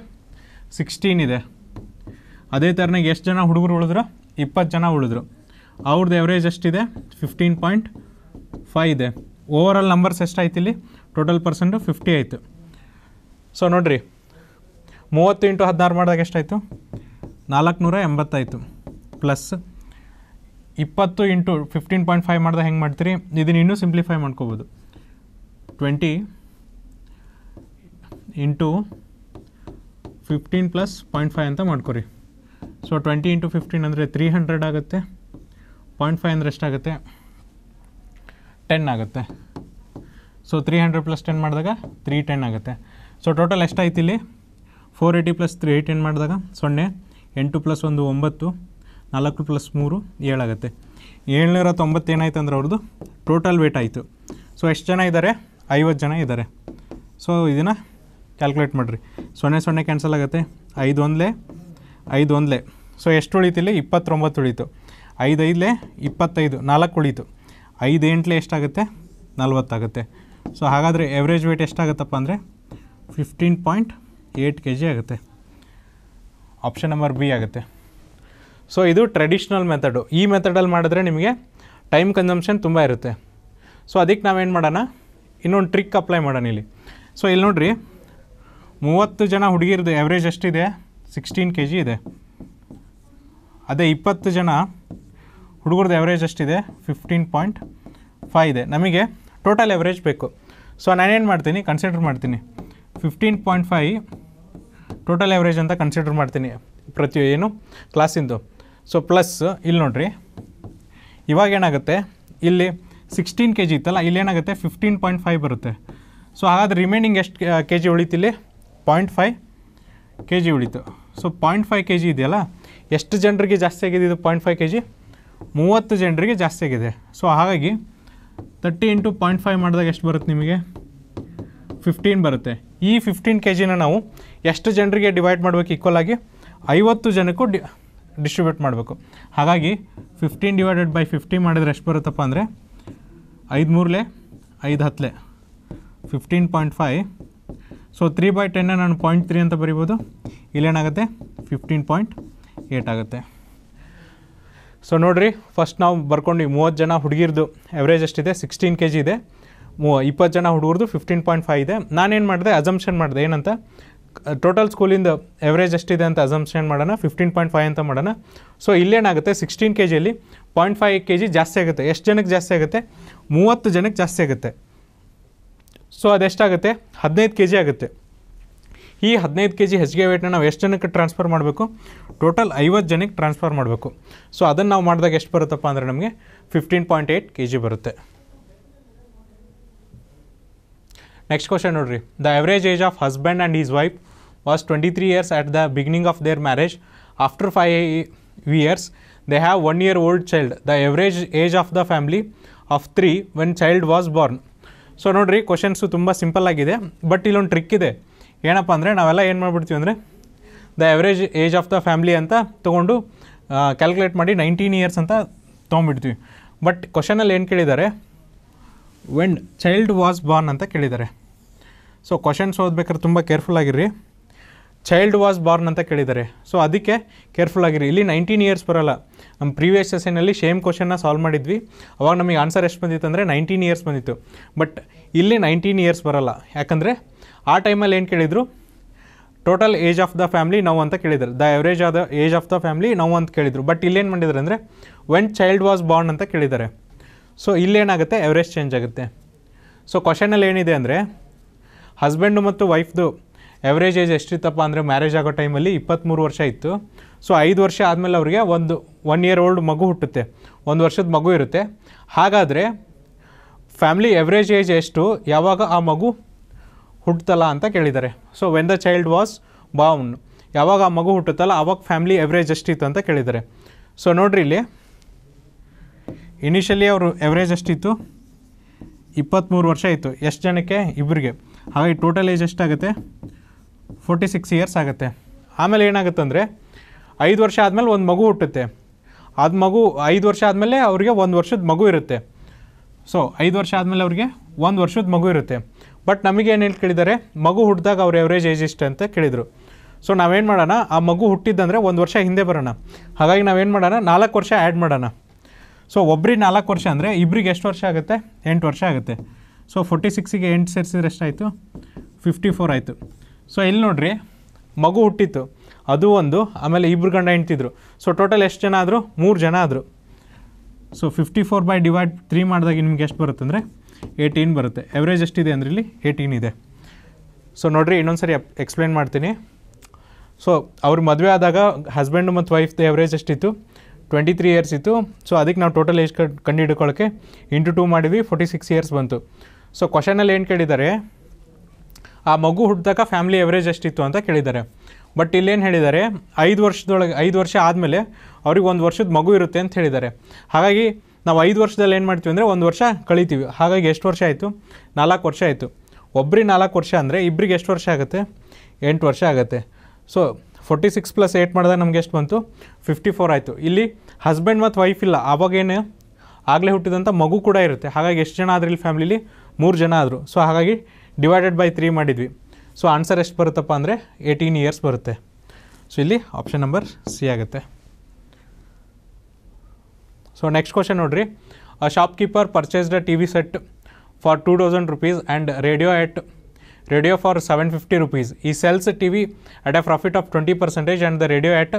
ಸಿಕ್ಸ್ಟೀನ್ ಇದೆ ಅದೇ ಥರನಾಗೆ ಎಷ್ಟು ಜನ ಹುಡುಗರು ಉಳಿದ್ರು ಇಪ್ಪತ್ತು ಜನ ಉಳಿದ್ರು ಅವ್ರದ್ದು ಎವರೇಜ್ ಎಷ್ಟಿದೆ ಫಿಫ್ಟೀನ್ ಪಾಯಿಂಟ್ ಫೈವ್ ಇದೆ ಓವರ್ ಆಲ್ ನಂಬರ್ಸ್ ಎಷ್ಟಾಯ್ತು ಇಲ್ಲಿ ಟೋಟಲ್ ಪರ್ಸೆಂಟು ಫಿಫ್ಟಿ ಆಯಿತು ಸೊ ನೋಡಿರಿ ಮೂವತ್ತು ಇಂಟು ಹದಿನಾರು ಮಾಡಿದಾಗ ಎಷ್ಟಾಯಿತು ನಾಲ್ಕುನೂರ ಎಂಬತ್ತಾಯಿತು ಪ್ಲಸ್ ಇಪ್ಪತ್ತು ಇಂಟು ಫಿಫ್ಟೀನ್ ಪಾಯಿಂಟ್ ಫೈವ್ ಮಾಡಿದಾಗ ಹೆಂಗೆ ಮಾಡ್ತೀರಿ ಇದನ್ನು ಇನ್ನೂ ಸಿಂಪ್ಲಿಫೈ ಮಾಡ್ಕೋಬೋದು twenty into fifteen plus point five ಅಂತ ಮಾಡ್ಕೊರಿ ಸೊ ಟ್ವೆಂಟಿ ಇಂಟು ಫಿಫ್ಟೀನ್ ಅಂದರೆ ತ್ರೀ ಹಂಡ್ರೆಡ್ ಆಗುತ್ತೆ ಪಾಯಿಂಟ್ ಫೈವ್ ಅಂದರೆ ಎಷ್ಟಾಗುತ್ತೆ ಟೆನ್ ಆಗುತ್ತೆ so three hundred plus ten ಮಾಡಿದಾಗ ತ್ರೀ ಟೆನ್ ಆಗುತ್ತೆ ಸೊ ಟೋಟಲ್ ಎಷ್ಟಾಯ್ತು ಇಲ್ಲಿ ಫೋರ್ ಏಯ್ಟಿ ಪ್ಲಸ್ ತ್ರೀ ಏನು ಮಾಡಿದಾಗ ಸೊನ್ನೆ ಎಂಟು ಪ್ಲಸ್ ಒಂದು ಒಂಬತ್ತು ನಾಲ್ಕು ಪ್ಲಸ್ ಮೂರು ಏಳಾಗುತ್ತೆ ಏಳ್ನೂರ ತೊಂಬತ್ತೇನಾಯ್ತು ಅಂದ್ರೆ ಅವ್ರದ್ದು ಟೋಟಲ್ ವೇಟ್ ಆಯಿತು ಸೊ ಎಷ್ಟು ಜನ ಇದ್ದಾರೆ ಐವತ್ತು ಜನ ಇದ್ದಾರೆ ಸೊ ಇದನ್ನು ಕ್ಯಾಲ್ಕುಲೇಟ್ ಮಾಡಿರಿ ಸೊನ್ನೆ ಸೊನ್ನೆ ಕ್ಯಾನ್ಸಲ್ ಆಗುತ್ತೆ ಐದು ಒಂದಲೇ ಐದು ಒಂದಲೇ ಸೊ ಎಷ್ಟು ಉಳಿತಿಲ್ಲ ಇಪ್ಪತ್ತೊಂಬತ್ತು ಉಳೀತು ಐದು ಐದಲೇ ಇಪ್ಪತ್ತೈದು ನಾಲ್ಕು ಉಳೀತು ಐದು ಎಂಟ್ಲೆ ಎಷ್ಟಾಗುತ್ತೆ ನಲ್ವತ್ತಾಗುತ್ತೆ ಸೊ ಹಾಗಾದರೆ ಎವ್ರೇಜ್ ವೇಟ್ ಎಷ್ಟಾಗುತ್ತಪ್ಪ ಅಂದರೆ fifteen point eight k g ಆಗುತ್ತೆ ಆಪ್ಷನ್ ನಂಬರ್ ಬಿ ಆಗುತ್ತೆ ಸೊ ಇದು ಟ್ರೆಡಿಷ್ನಲ್ ಮೆಥಡು ಈ ಮೆಥಡಲ್ಲಿ ಮಾಡಿದ್ರೆ ನಿಮಗೆ ಟೈಮ್ ಕನ್ಸಂಪ್ಷನ್ ತುಂಬ ಇರುತ್ತೆ ಸೊ ಅದಕ್ಕೆ ನಾವೇನು ಮಾಡೋಣ ಇನ್ನೊಂದು ಟ್ರಿಕ್ ಅಪ್ಲೈ ಮಾಡೋಣ ಇಲ್ಲಿ ಸೊ ಇಲ್ಲಿ ನೋಡ್ರಿ ಮೂವತ್ತು ಜನ ಹುಡುಗಿರದು ಎವರೇಜ್ ಎಷ್ಟಿದೆ ಸಿಕ್ಸ್ಟೀನ್ ಕೆ ಜಿ ಇದೆ ಅದೇ ಇಪ್ಪತ್ತು ಜನ ಹುಡುಗರದ್ದು ಎವರೇಜ್ ಎಷ್ಟಿದೆ ಫಿಫ್ಟೀನ್ ಪಾಯಿಂಟ್ ಫೈ ಇದೆ ನಮಗೆ ಟೋಟಲ್ ಎವರೇಜ್ ಬೇಕು ಸೊ ನಾನೇನು ಮಾಡ್ತೀನಿ ಕನ್ಸಿಡರ್ ಮಾಡ್ತೀನಿ fifteen point five total average ಅಂತ ಕನ್ಸಿಡರ್ ಮಾಡ್ತೀನಿ ಪ್ರತಿ ಏನು ಕ್ಲಾಸಿಂದು ಸೊ ಪ್ಲಸ್ ಇಲ್ಲಿ ನೋಡ್ರಿ ಇವಾಗ ಏನಾಗುತ್ತೆ ಇಲ್ಲಿ ಸಿಕ್ಸ್ಟೀನ್ ಕೆ ಜಿ ಇತ್ತಲ್ಲ ಇಲ್ಲೇನಾಗುತ್ತೆ ಫಿಫ್ಟೀನ್ ಪಾಯಿಂಟ್ ಫೈವ್ ಬರುತ್ತೆ ಸೊ ಹಾಗಾದ್ರೆ ರಿಮೈನಿಂಗ್ ಎಷ್ಟು ಕೆ ಜಿ ಉಳಿತಿಲ್ಲಿ ಪಾಯಿಂಟ್ ಫೈ ಕೆ ಜಿ ಉಳಿತು so point five k g ಇದೆಯಲ್ಲ ಎಷ್ಟು ಜನರಿಗೆ ಜಾಸ್ತಿ ಆಗಿದೆ ಇದು ಪಾಯಿಂಟ್ ಫೈ ಕೆ ಜಿ ಮೂವತ್ತು ಜನರಿಗೆ ಜಾಸ್ತಿ ಆಗಿದೆ ಸೊ ಹಾಗಾಗಿ ತರ್ಟಿ ಇಂಟು ಪಾಯಿಂಟ್ ಫೈವ್ ಮಾಡಿದಾಗ ಎಷ್ಟು ಬರುತ್ತೆ ನಿಮಗೆ ಫಿಫ್ಟೀನ್ ಬರುತ್ತೆ ಈ ಫಿಫ್ಟೀನ್ ಕೆ ಜಿನ ನಾವು ಎಷ್ಟು ಜನರಿಗೆ ಡಿವೈಡ್ ಮಾಡಬೇಕು ಈಕ್ವಲ್ ಆಗಿ ಐವತ್ತು ಜನಕ್ಕೂ ಡಿ ಡಿಸ್ಟ್ರಿಬ್ಯೂಟ್ ಮಾಡಬೇಕು ಹಾಗಾಗಿ ಫಿಫ್ಟೀನ್ ಡಿವೈಡೆಡ್ ಬೈ ಫಿಫ್ಟೀನ್ ಮಾಡಿದರೆ ಎಷ್ಟು ಬರುತ್ತಪ್ಪ ಅಂದರೆ ಐದು ಮೂರಲೆ ಐದು ಹತ್ತಲೆ fifteen point five so three by ಟೆನ್ನ ನಾನು ಪಾಯಿಂಟ್ ತ್ರೀ ಅಂತ ಬರಿಬೋದು ಇಲ್ಲೇನಾಗುತ್ತೆ ಫಿಫ್ಟೀನ್ ಪಾಯಿಂಟ್ ಏಟ್ ಆಗುತ್ತೆ ಸೊ ನೋಡಿರಿ ಫಸ್ಟ್ ನಾವು ಬರ್ಕೊಂಡು ಮೂವತ್ತು ಜನ ಹುಡುಗಿರ್ದು ಎವ್ರೇಜ್ ಎಷ್ಟಿದೆ ಸಿಕ್ಸ್ಟೀನ್ ಕೆ ಜಿ ಇದೆ ಮೂ ಇಪ್ಪತ್ತು ಜನ ಹುಡುಗರ್ದು ಫಿಫ್ಟೀನ್ ಪಾಯಿಂಟ್ ಫೈವ್ ಇದೆ ನಾನೇನು ಮಾಡಿದೆ ಅಜಂಪ್ಷನ್ ಮಾಡಿದೆ ಏನಂತ ಟೋಟಲ್ ಸ್ಕೂಲಿಂದ ಎವ್ರೇಜ್ ಎಷ್ಟಿದೆ ಅಂತ ಅಜಮ್ಷನ್ ಮಾಡೋಣ ಫಿಫ್ಟೀನ್ ಪಾಯಿಂಟ್ ಫೈವ್ ಅಂತ ಮಾಡೋಣ ಸೊ ಇಲ್ಲೇನಾಗುತ್ತೆ ಸಿಕ್ಸ್ಟೀನ್ ಕೆ ಜಿಯಲ್ಲಿ ಪಾಯಿಂಟ್ ಫೈವ್ ಕೆ ಜಿ ಜಾಸ್ತಿ ಆಗುತ್ತೆ ಎಷ್ಟು ಜನಕ್ಕೆ ಜಾಸ್ತಿ ಆಗುತ್ತೆ ಮೂವತ್ತು ಜನಕ್ಕೆ ಜಾಸ್ತಿ ಆಗುತ್ತೆ సో అది ఎంత అవుతది 15 kg అవుతది ఈ 15 kg హెడ్ గేట్ న మనం ఎంతకు ట్రాన్స్ఫర్ మార్బెక్ టోటల్ 50 ಜನకి ట్రాన్స్ఫర్ మార్బెక్ సో ಅದನ್ನ ನಾವು ಮಾಡಿದಾಗ ఎంత ಬರುತ್ತಪ್ಪ అంటే ನಮಗೆ 15.8 kg ಬರುತ್ತೆ नेक्स्ट क्वेश्चन ನೋಡಿ the average age of husband and his wife was 23 years at the beginning of their marriage after 5 years they have 1 year old child the average age of the family of 3 when child was born so ನೋಡಿರಿ questions ತುಂಬ simple ಆಗಿದೆ but ಇಲ್ಲೊಂದು trick ಇದೆ ಏನಪ್ಪ ಅಂದರೆ ನಾವೆಲ್ಲ ಏನು ಮಾಡಿಬಿಡ್ತೀವಿ ಅಂದರೆ the average age of the family ಅಂತ ತೊಗೊಂಡು ಕ್ಯಾಲ್ಕುಲೇಟ್ ಮಾಡಿ ನೈನ್ಟೀನ್ ಇಯರ್ಸ್ ಅಂತ ತೊಗೊಂಡ್ಬಿಡ್ತೀವಿ ಬಟ್ ಕ್ವಶನಲ್ಲಿ ಏನು ಕೇಳಿದ್ದಾರೆ ವೆನ್ ಚೈಲ್ಡ್ ವಾಸ್ ಬಾರ್ನ್ ಅಂತ ಕೇಳಿದ್ದಾರೆ ಸೊ ಕ್ವಶನ್ಸ್ ಓದ್ಬೇಕಾದ್ರೆ ತುಂಬ ಕೇರ್ಫುಲ್ ಆಗಿರ್ರಿ ಚೈಲ್ಡ್ ವಾಸ್ ಬಾರ್ನ್ ಅಂತ ಕೇಳಿದ್ದಾರೆ ಸೊ ಅದಕ್ಕೆ ಕೇರ್ಫುಲ್ ಆಗಿರಿ ಇಲ್ಲಿ ನೈನ್ಟೀನ್ ಇಯರ್ಸ್ ಬರೋಲ್ಲ ನಮ್ಮ ಪ್ರೀವಿಯಸ್ ಸೆಷನಲ್ಲಿ ಸೇಮ್ ಕ್ವಶನ್ನ ಸಾಲ್ವ್ ಮಾಡಿದ್ವಿ ಅವಾಗ ನಮಗೆ ಆನ್ಸರ್ ಎಷ್ಟು ಬಂದಿತ್ತು ಅಂದರೆ ನೈನ್ಟೀನ್ ಇಯರ್ಸ್ ಬಂದಿತ್ತು ಬಟ್ ಇಲ್ಲಿ ನೈನ್ಟೀನ್ ಇಯರ್ಸ್ ಬರೋಲ್ಲ ಯಾಕಂದರೆ ಆ ಟೈಮಲ್ಲಿ ಏನು ಕೇಳಿದರು total age of the family ನಾವು ಅಂತ ಕೇಳಿದರು ದ ಎವರೇಜ್ ಆದ ಏಜ್ ಆಫ್ ದ ಫ್ಯಾಮ್ಲಿ ನಾವು ಅಂತ ಕೇಳಿದರು ಬಟ್ ಇಲ್ಲೇನು ಮಾಡಿದ್ರು ಅಂದರೆ ವೆನ್ ಚೈಲ್ಡ್ ವಾಸ್ ಬಾರ್ನ್ ಅಂತ ಕೇಳಿದ್ದಾರೆ ಸೊ ಇಲ್ಲೇನಾಗುತ್ತೆ ಎವರೇಜ್ ಚೇಂಜ್ ಆಗುತ್ತೆ ಸೊ ಕ್ವಶನಲ್ಲಿ ಏನಿದೆ ಅಂದರೆ ಹಸ್ಬೆಂಡು ಮತ್ತು ವೈಫ್ದು ಎವರೇಜ್ ಏಜ್ ಎಷ್ಟಿತ್ತಪ್ಪ ಅಂದರೆ ಮ್ಯಾರೇಜ್ ಆಗೋ ಟೈಮಲ್ಲಿ ಇಪ್ಪತ್ತ್ಮೂರು ವರ್ಷ ಇತ್ತು ಸೊ ಐದು ವರ್ಷ ಆದಮೇಲೆ ಅವರಿಗೆ ಒಂದು ಒನ್ ಇಯರ್ ಓಲ್ಡ್ ಮಗು ಹುಟ್ಟುತ್ತೆ ಒಂದು ವರ್ಷದ ಮಗು ಇರುತ್ತೆ ಹಾಗಾದರೆ ಫ್ಯಾಮಿಲಿ ಎವರೇಜ್ ಏಜ್ ಎಷ್ಟು ಯಾವಾಗ ಆ ಮಗು ಹುಟ್ಟುತ್ತಲ್ಲ ಅಂತ ಕೇಳಿದ್ದಾರೆ so when the child was born ಯಾವಾಗ ಆ ಮಗು ಹುಟ್ಟುತ್ತಲ್ಲ ಆವಾಗ ಫ್ಯಾಮಿಲಿ ಎವ್ರೇಜ್ ಎಷ್ಟಿತ್ತು ಅಂತ ಕೇಳಿದ್ದಾರೆ ಸೊ ನೋಡ್ರಿ ಇಲ್ಲಿ ಇನಿಷಿಯಲಿ ಅವರು ಎವ್ರೇಜ್ ಎಷ್ಟಿತ್ತು ಇಪ್ಪತ್ತ್ಮೂರು ವರ್ಷ ಇತ್ತು ಎಷ್ಟು ಜನಕ್ಕೆ ಇಬ್ಬರಿಗೆ ಹಾಗಾಗಿ ಟೋಟಲ್ ಏಜ್ ಎಷ್ಟಾಗುತ್ತೆ ಫೋರ್ಟಿ ಸಿಕ್ಸ್ ಇಯರ್ಸ್ ಆಗುತ್ತೆ ಆಮೇಲೆ ಏನಾಗುತ್ತೆ ಅಂದರೆ ಐದು ವರ್ಷ ಆದಮೇಲೆ ಒಂದು ಮಗು ಹುಟ್ಟುತ್ತೆ ಅದು ಮಗು ಐದು ವರ್ಷ ಆದಮೇಲೆ ಅವರಿಗೆ ಒಂದು ವರ್ಷದ ಮಗು ಇರುತ್ತೆ ಸೊ ಐದು ವರ್ಷ ಆದಮೇಲೆ ಅವರಿಗೆ ಒಂದು ವರ್ಷದ ಮಗು ಇರುತ್ತೆ ಬಟ್ ನಮಗೇನು ಹೇಳಿ ಕೇಳಿದ್ದಾರೆ ಮಗು ಹುಟ್ಟಿದಾಗ ಅವ್ರ ಎವರೇಜ್ ಏಜ್ ಇಷ್ಟು ಅಂತ ಕೇಳಿದರು ಸೊ ನಾವೇನು ಮಾಡೋಣ ಆ ಮಗು ಹುಟ್ಟಿದ್ದಂದರೆ ಒಂದು ವರ್ಷ ಹಿಂದೆ ಬರೋಣ ಹಾಗಾಗಿ ನಾವೇನು ಮಾಡೋಣ ನಾಲ್ಕು ವರ್ಷ ಆ್ಯಡ್ ಮಾಡೋಣ ಸೊ ಒಬ್ರಿಗೆ ನಾಲ್ಕು ವರ್ಷ ಅಂದರೆ ಇಬ್ರಿಗೆ ಎಷ್ಟು ವರ್ಷ ಆಗುತ್ತೆ ಎಂಟು ವರ್ಷ ಆಗುತ್ತೆ ಸೊ ಫೋರ್ಟಿ ಸಿಕ್ಸಿಗೆ ಎಂಟು ಸೇರಿಸಿದ್ರೆ ಎಷ್ಟಾಯಿತು ಫಿಫ್ಟಿ ಫೋರ್ ಆಯಿತು ಸೊ ಇಲ್ಲಿ ನೋಡಿರಿ ಮಗು ಹುಟ್ಟಿತ್ತು ಅದು ಒಂದು ಆಮೇಲೆ ಇಬ್ಬರು ಗಂಡ ಹೆಣ್ತಿದ್ರು ಸೊ ಟೋಟಲ್ ಎಷ್ಟು ಜನ ಆದರೂ ಮೂರು ಜನ ಆದರು so fifty four by divide three ಮಾಡಿದಾಗ ನಿಮ್ಗೆ ಎಷ್ಟು ಬರುತ್ತೆ ಅಂದರೆ ಏಯ್ಟೀನ್ ಬರುತ್ತೆ ಎವ್ರೇಜ್ ಎಷ್ಟಿದೆ ಅಂದರೆ ಇಲ್ಲಿ ಏಯ್ಟೀನ್ ಇದೆ ಸೊ ನೋಡಿರಿ ಇನ್ನೊಂದು ಸರಿ ಎಕ್ಸ್ಪ್ಲೇನ್ ಮಾಡ್ತೀನಿ ಸೊ ಅವ್ರ ಮದುವೆ ಆದಾಗ ಹಸ್ಬೆಂಡು ಮತ್ತು ವೈಫ್ದು ಎವ್ರೇಜ್ ಎಷ್ಟಿತ್ತು ಟ್ವೆಂಟಿ ತ್ರೀ ಇಯರ್ಸ್ ಇತ್ತು ಸೊ ಅದಕ್ಕೆ ನಾವು ಟೋಟಲ್ ಏಜ್ ಕಂಡು ಕಂಡು ಹಿಡ್ಕೊಳ್ಳೋಕ್ಕೆ ಇಂಟು ಟೂ ಮಾಡಿದ್ವಿ ಫೋರ್ಟಿ ಸಿಕ್ಸ್ ಇಯರ್ಸ್ ಬಂತು ಸೊ ಕ್ವಶನಲ್ಲಿ ಏನು ಕೇಳಿದ್ದಾರೆ ಆ ಮಗು ಹುಟ್ಟಿದಾಗ ಫ್ಯಾಮಿಲಿ ಎವರೇಜ್ ಎಷ್ಟಿತ್ತು ಅಂತ ಕೇಳಿದ್ದಾರೆ ಬಟ್ ಇಲ್ಲೇನು ಹೇಳಿದ್ದಾರೆ ಐದು ವರ್ಷದೊಳಗೆ ಐದು ವರ್ಷ ಆದಮೇಲೆ ಅವ್ರಿಗೆ ಒಂದು ವರ್ಷದ ಮಗು ಇರುತ್ತೆ ಅಂತ ಹೇಳಿದ್ದಾರೆ ಹಾಗಾಗಿ ನಾವು ಐದು ವರ್ಷದಲ್ಲಿ ಏನು ಮಾಡ್ತೀವಿ ಅಂದರೆ ಒಂದು ವರ್ಷ ಕಳಿತೀವಿ ಹಾಗಾಗಿ ಎಷ್ಟು ವರ್ಷ ಆಯಿತು ನಾಲ್ಕು ವರ್ಷ ಆಯಿತು ಒಬ್ರಿಗೆ ನಾಲ್ಕು ವರ್ಷ ಅಂದರೆ ಇಬ್ಬರಿಗೆ ಎಷ್ಟು ವರ್ಷ ಆಗುತ್ತೆ ಎಂಟು ವರ್ಷ ಆಗುತ್ತೆ so forty six plus eight ಮಾಡಿದಾಗ ನಮ್ಗೆ ಎಷ್ಟು ಬಂತು ಫಿಫ್ಟಿ ಫೋರ್ ಆಯಿತು ಇಲ್ಲಿ ಹಸ್ಬೆಂಡ್ ಮತ್ತು ವೈಫ್ ಇಲ್ಲ ಆವಾಗೇನು ಆಗಲೇ ಹುಟ್ಟಿದಂಥ ಮಗು ಕೂಡ ಇರುತ್ತೆ ಹಾಗಾಗಿ ಎಷ್ಟು ಜನ ಆದರೆ ಇಲ್ಲಿ ಫ್ಯಾಮಿಲಿಲಿ ಮೂರು ಜನ ಆದರು ಸೊ ಹಾಗಾಗಿ ಡಿವೈಡೆಡ್ ಬೈ ತ್ರೀ ಮಾಡಿದ್ವಿ ಸೊ ಆನ್ಸರ್ ಎಷ್ಟು ಬರುತ್ತಪ್ಪ ಅಂದರೆ ಏಯ್ಟೀನ್ ಇಯರ್ಸ್ ಬರುತ್ತೆ ಸೊ ಇಲ್ಲಿ ಆಪ್ಷನ್ ನಂಬರ್ ಸಿ ಆಗುತ್ತೆ ಸೊ ನೆಕ್ಸ್ಟ್ ಕ್ವಶನ್ ನೋಡಿರಿ a shopkeeper purchased a T V set for two thousand rupees and radio at radio for seven fifty rupees he sells T V at a profit of twenty percentage and the radio at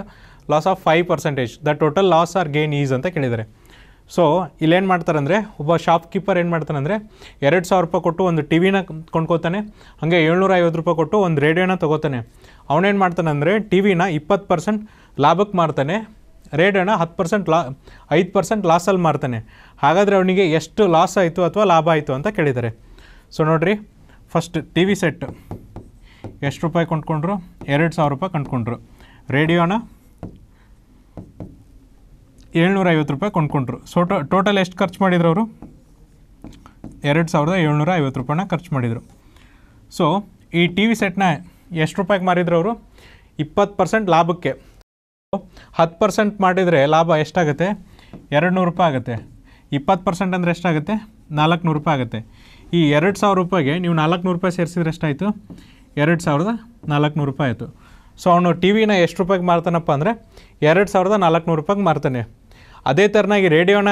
loss of five percentage the total loss or gain is ಅಂತ ಕೇಳಿದ್ದಾರೆ so ಇಲ್ಲೇನು ಮಾಡ್ತಾರಂದರೆ ಒಬ್ಬ shop keeper ಏನು ಅಂದರೆ ಎರಡು ಸಾವಿರ ರೂಪಾಯಿ ಕೊಟ್ಟು ಒಂದು ಟಿ ವಿನ ಕೊಂಡ್ಕೋತಾನೆ ಹಾಗೆ ಏಳ್ನೂರ ಐವತ್ತು ರೂಪಾಯಿ ಕೊಟ್ಟು ಒಂದು ರೇಡಿಯೋನ ತೊಗೋತಾನೆ ಅವನೇನು ಮಾಡ್ತಾನಂದರೆ ಟಿ ವಿನ ಇಪ್ಪತ್ತು ಪರ್ಸೆಂಟ್ ಲಾಭಕ್ಕೆ ಮಾರ್ತಾನೆ ರೇಡಿಯೋನ ಹತ್ತು ಪರ್ಸೆಂಟ್ ಲಾ ಐದು ಪರ್ಸೆಂಟ್ ಲಾಸಲ್ಲಿ ಮಾರ್ತಾನೆ ಹಾಗಾದರೆ ಅವನಿಗೆ ಎಷ್ಟು ಲಾಸ್ ಆಯಿತು ಅಥವಾ ಲಾಭ ಆಯಿತು ಅಂತ ಕೇಳಿದ್ದಾರೆ ಸೊ ನೋಡಿರಿ ಫಸ್ಟ್ ಟಿ ವಿ ಸೆಟ್ ಎಷ್ಟು ರೂಪಾಯಿ ಕೊಂಡ್ಕೊಂಡ್ರು ಎರಡು ಸಾವಿರ ರೂಪಾಯಿ ಕೊಂಡ್ಕೊಂಡ್ರು ರೇಡಿಯೋನ ಏಳ್ನೂರ ಐವತ್ತು ರೂಪಾಯಿ ಕೊಂಡ್ಕೊಂಡ್ರು ಸೊ ಟೋಟಲ್ ಎಷ್ಟು ಖರ್ಚು ಮಾಡಿದ್ರು ಅವರು ಎರಡು ಸಾವಿರದ ಏಳ್ನೂರ ಐವತ್ತು ರೂಪಾಯಿನ ಖರ್ಚು ಮಾಡಿದರು ಸೊ ಈ ಟಿ ವಿ ಸೆಟ್ನ ಎಷ್ಟು ರೂಪಾಯಿಗೆ ಮಾರಿದ್ರು ಅವರು ಇಪ್ಪತ್ತು ಪರ್ಸೆಂಟ್ ಲಾಭಕ್ಕೆ ಹತ್ತು ಪರ್ಸೆಂಟ್ ಮಾಡಿದರೆ ಲಾಭ ಎಷ್ಟಾಗುತ್ತೆ ಎರಡು ನೂರು ರೂಪಾಯಿ ಆಗುತ್ತೆ ಇಪ್ಪತ್ತು ಪರ್ಸೆಂಟ್ ಅಂದರೆ ಎಷ್ಟಾಗುತ್ತೆ ನಾಲ್ಕುನೂರು ರೂಪಾಯಿ ಆಗುತ್ತೆ ಈ ಎರಡು ಸಾವಿರ ರೂಪಾಯಿಗೆ ನೀವು ನಾಲ್ಕುನೂರು ರೂಪಾಯಿ ಸೇರಿಸಿದ್ರೆ ಎಷ್ಟಾಯಿತು ಎರಡು ಸಾವಿರದ ನಾಲ್ಕುನೂರು ರೂಪಾಯಿ ಆಯಿತು ಸೊ ಅವನು ಟಿ ವಿನ ಎಷ್ಟು ರೂಪಾಯಿಗೆ ಮಾರ್ತಾನಪ್ಪ ಅಂದರೆ ಎರಡು ಸಾವಿರದ ನಾಲ್ಕುನೂರು ರೂಪಾಯಿಗೆ ಮಾರ್ತಾನೆ ಅದೇ ಥರನಾಗಿ ರೇಡಿಯೋನ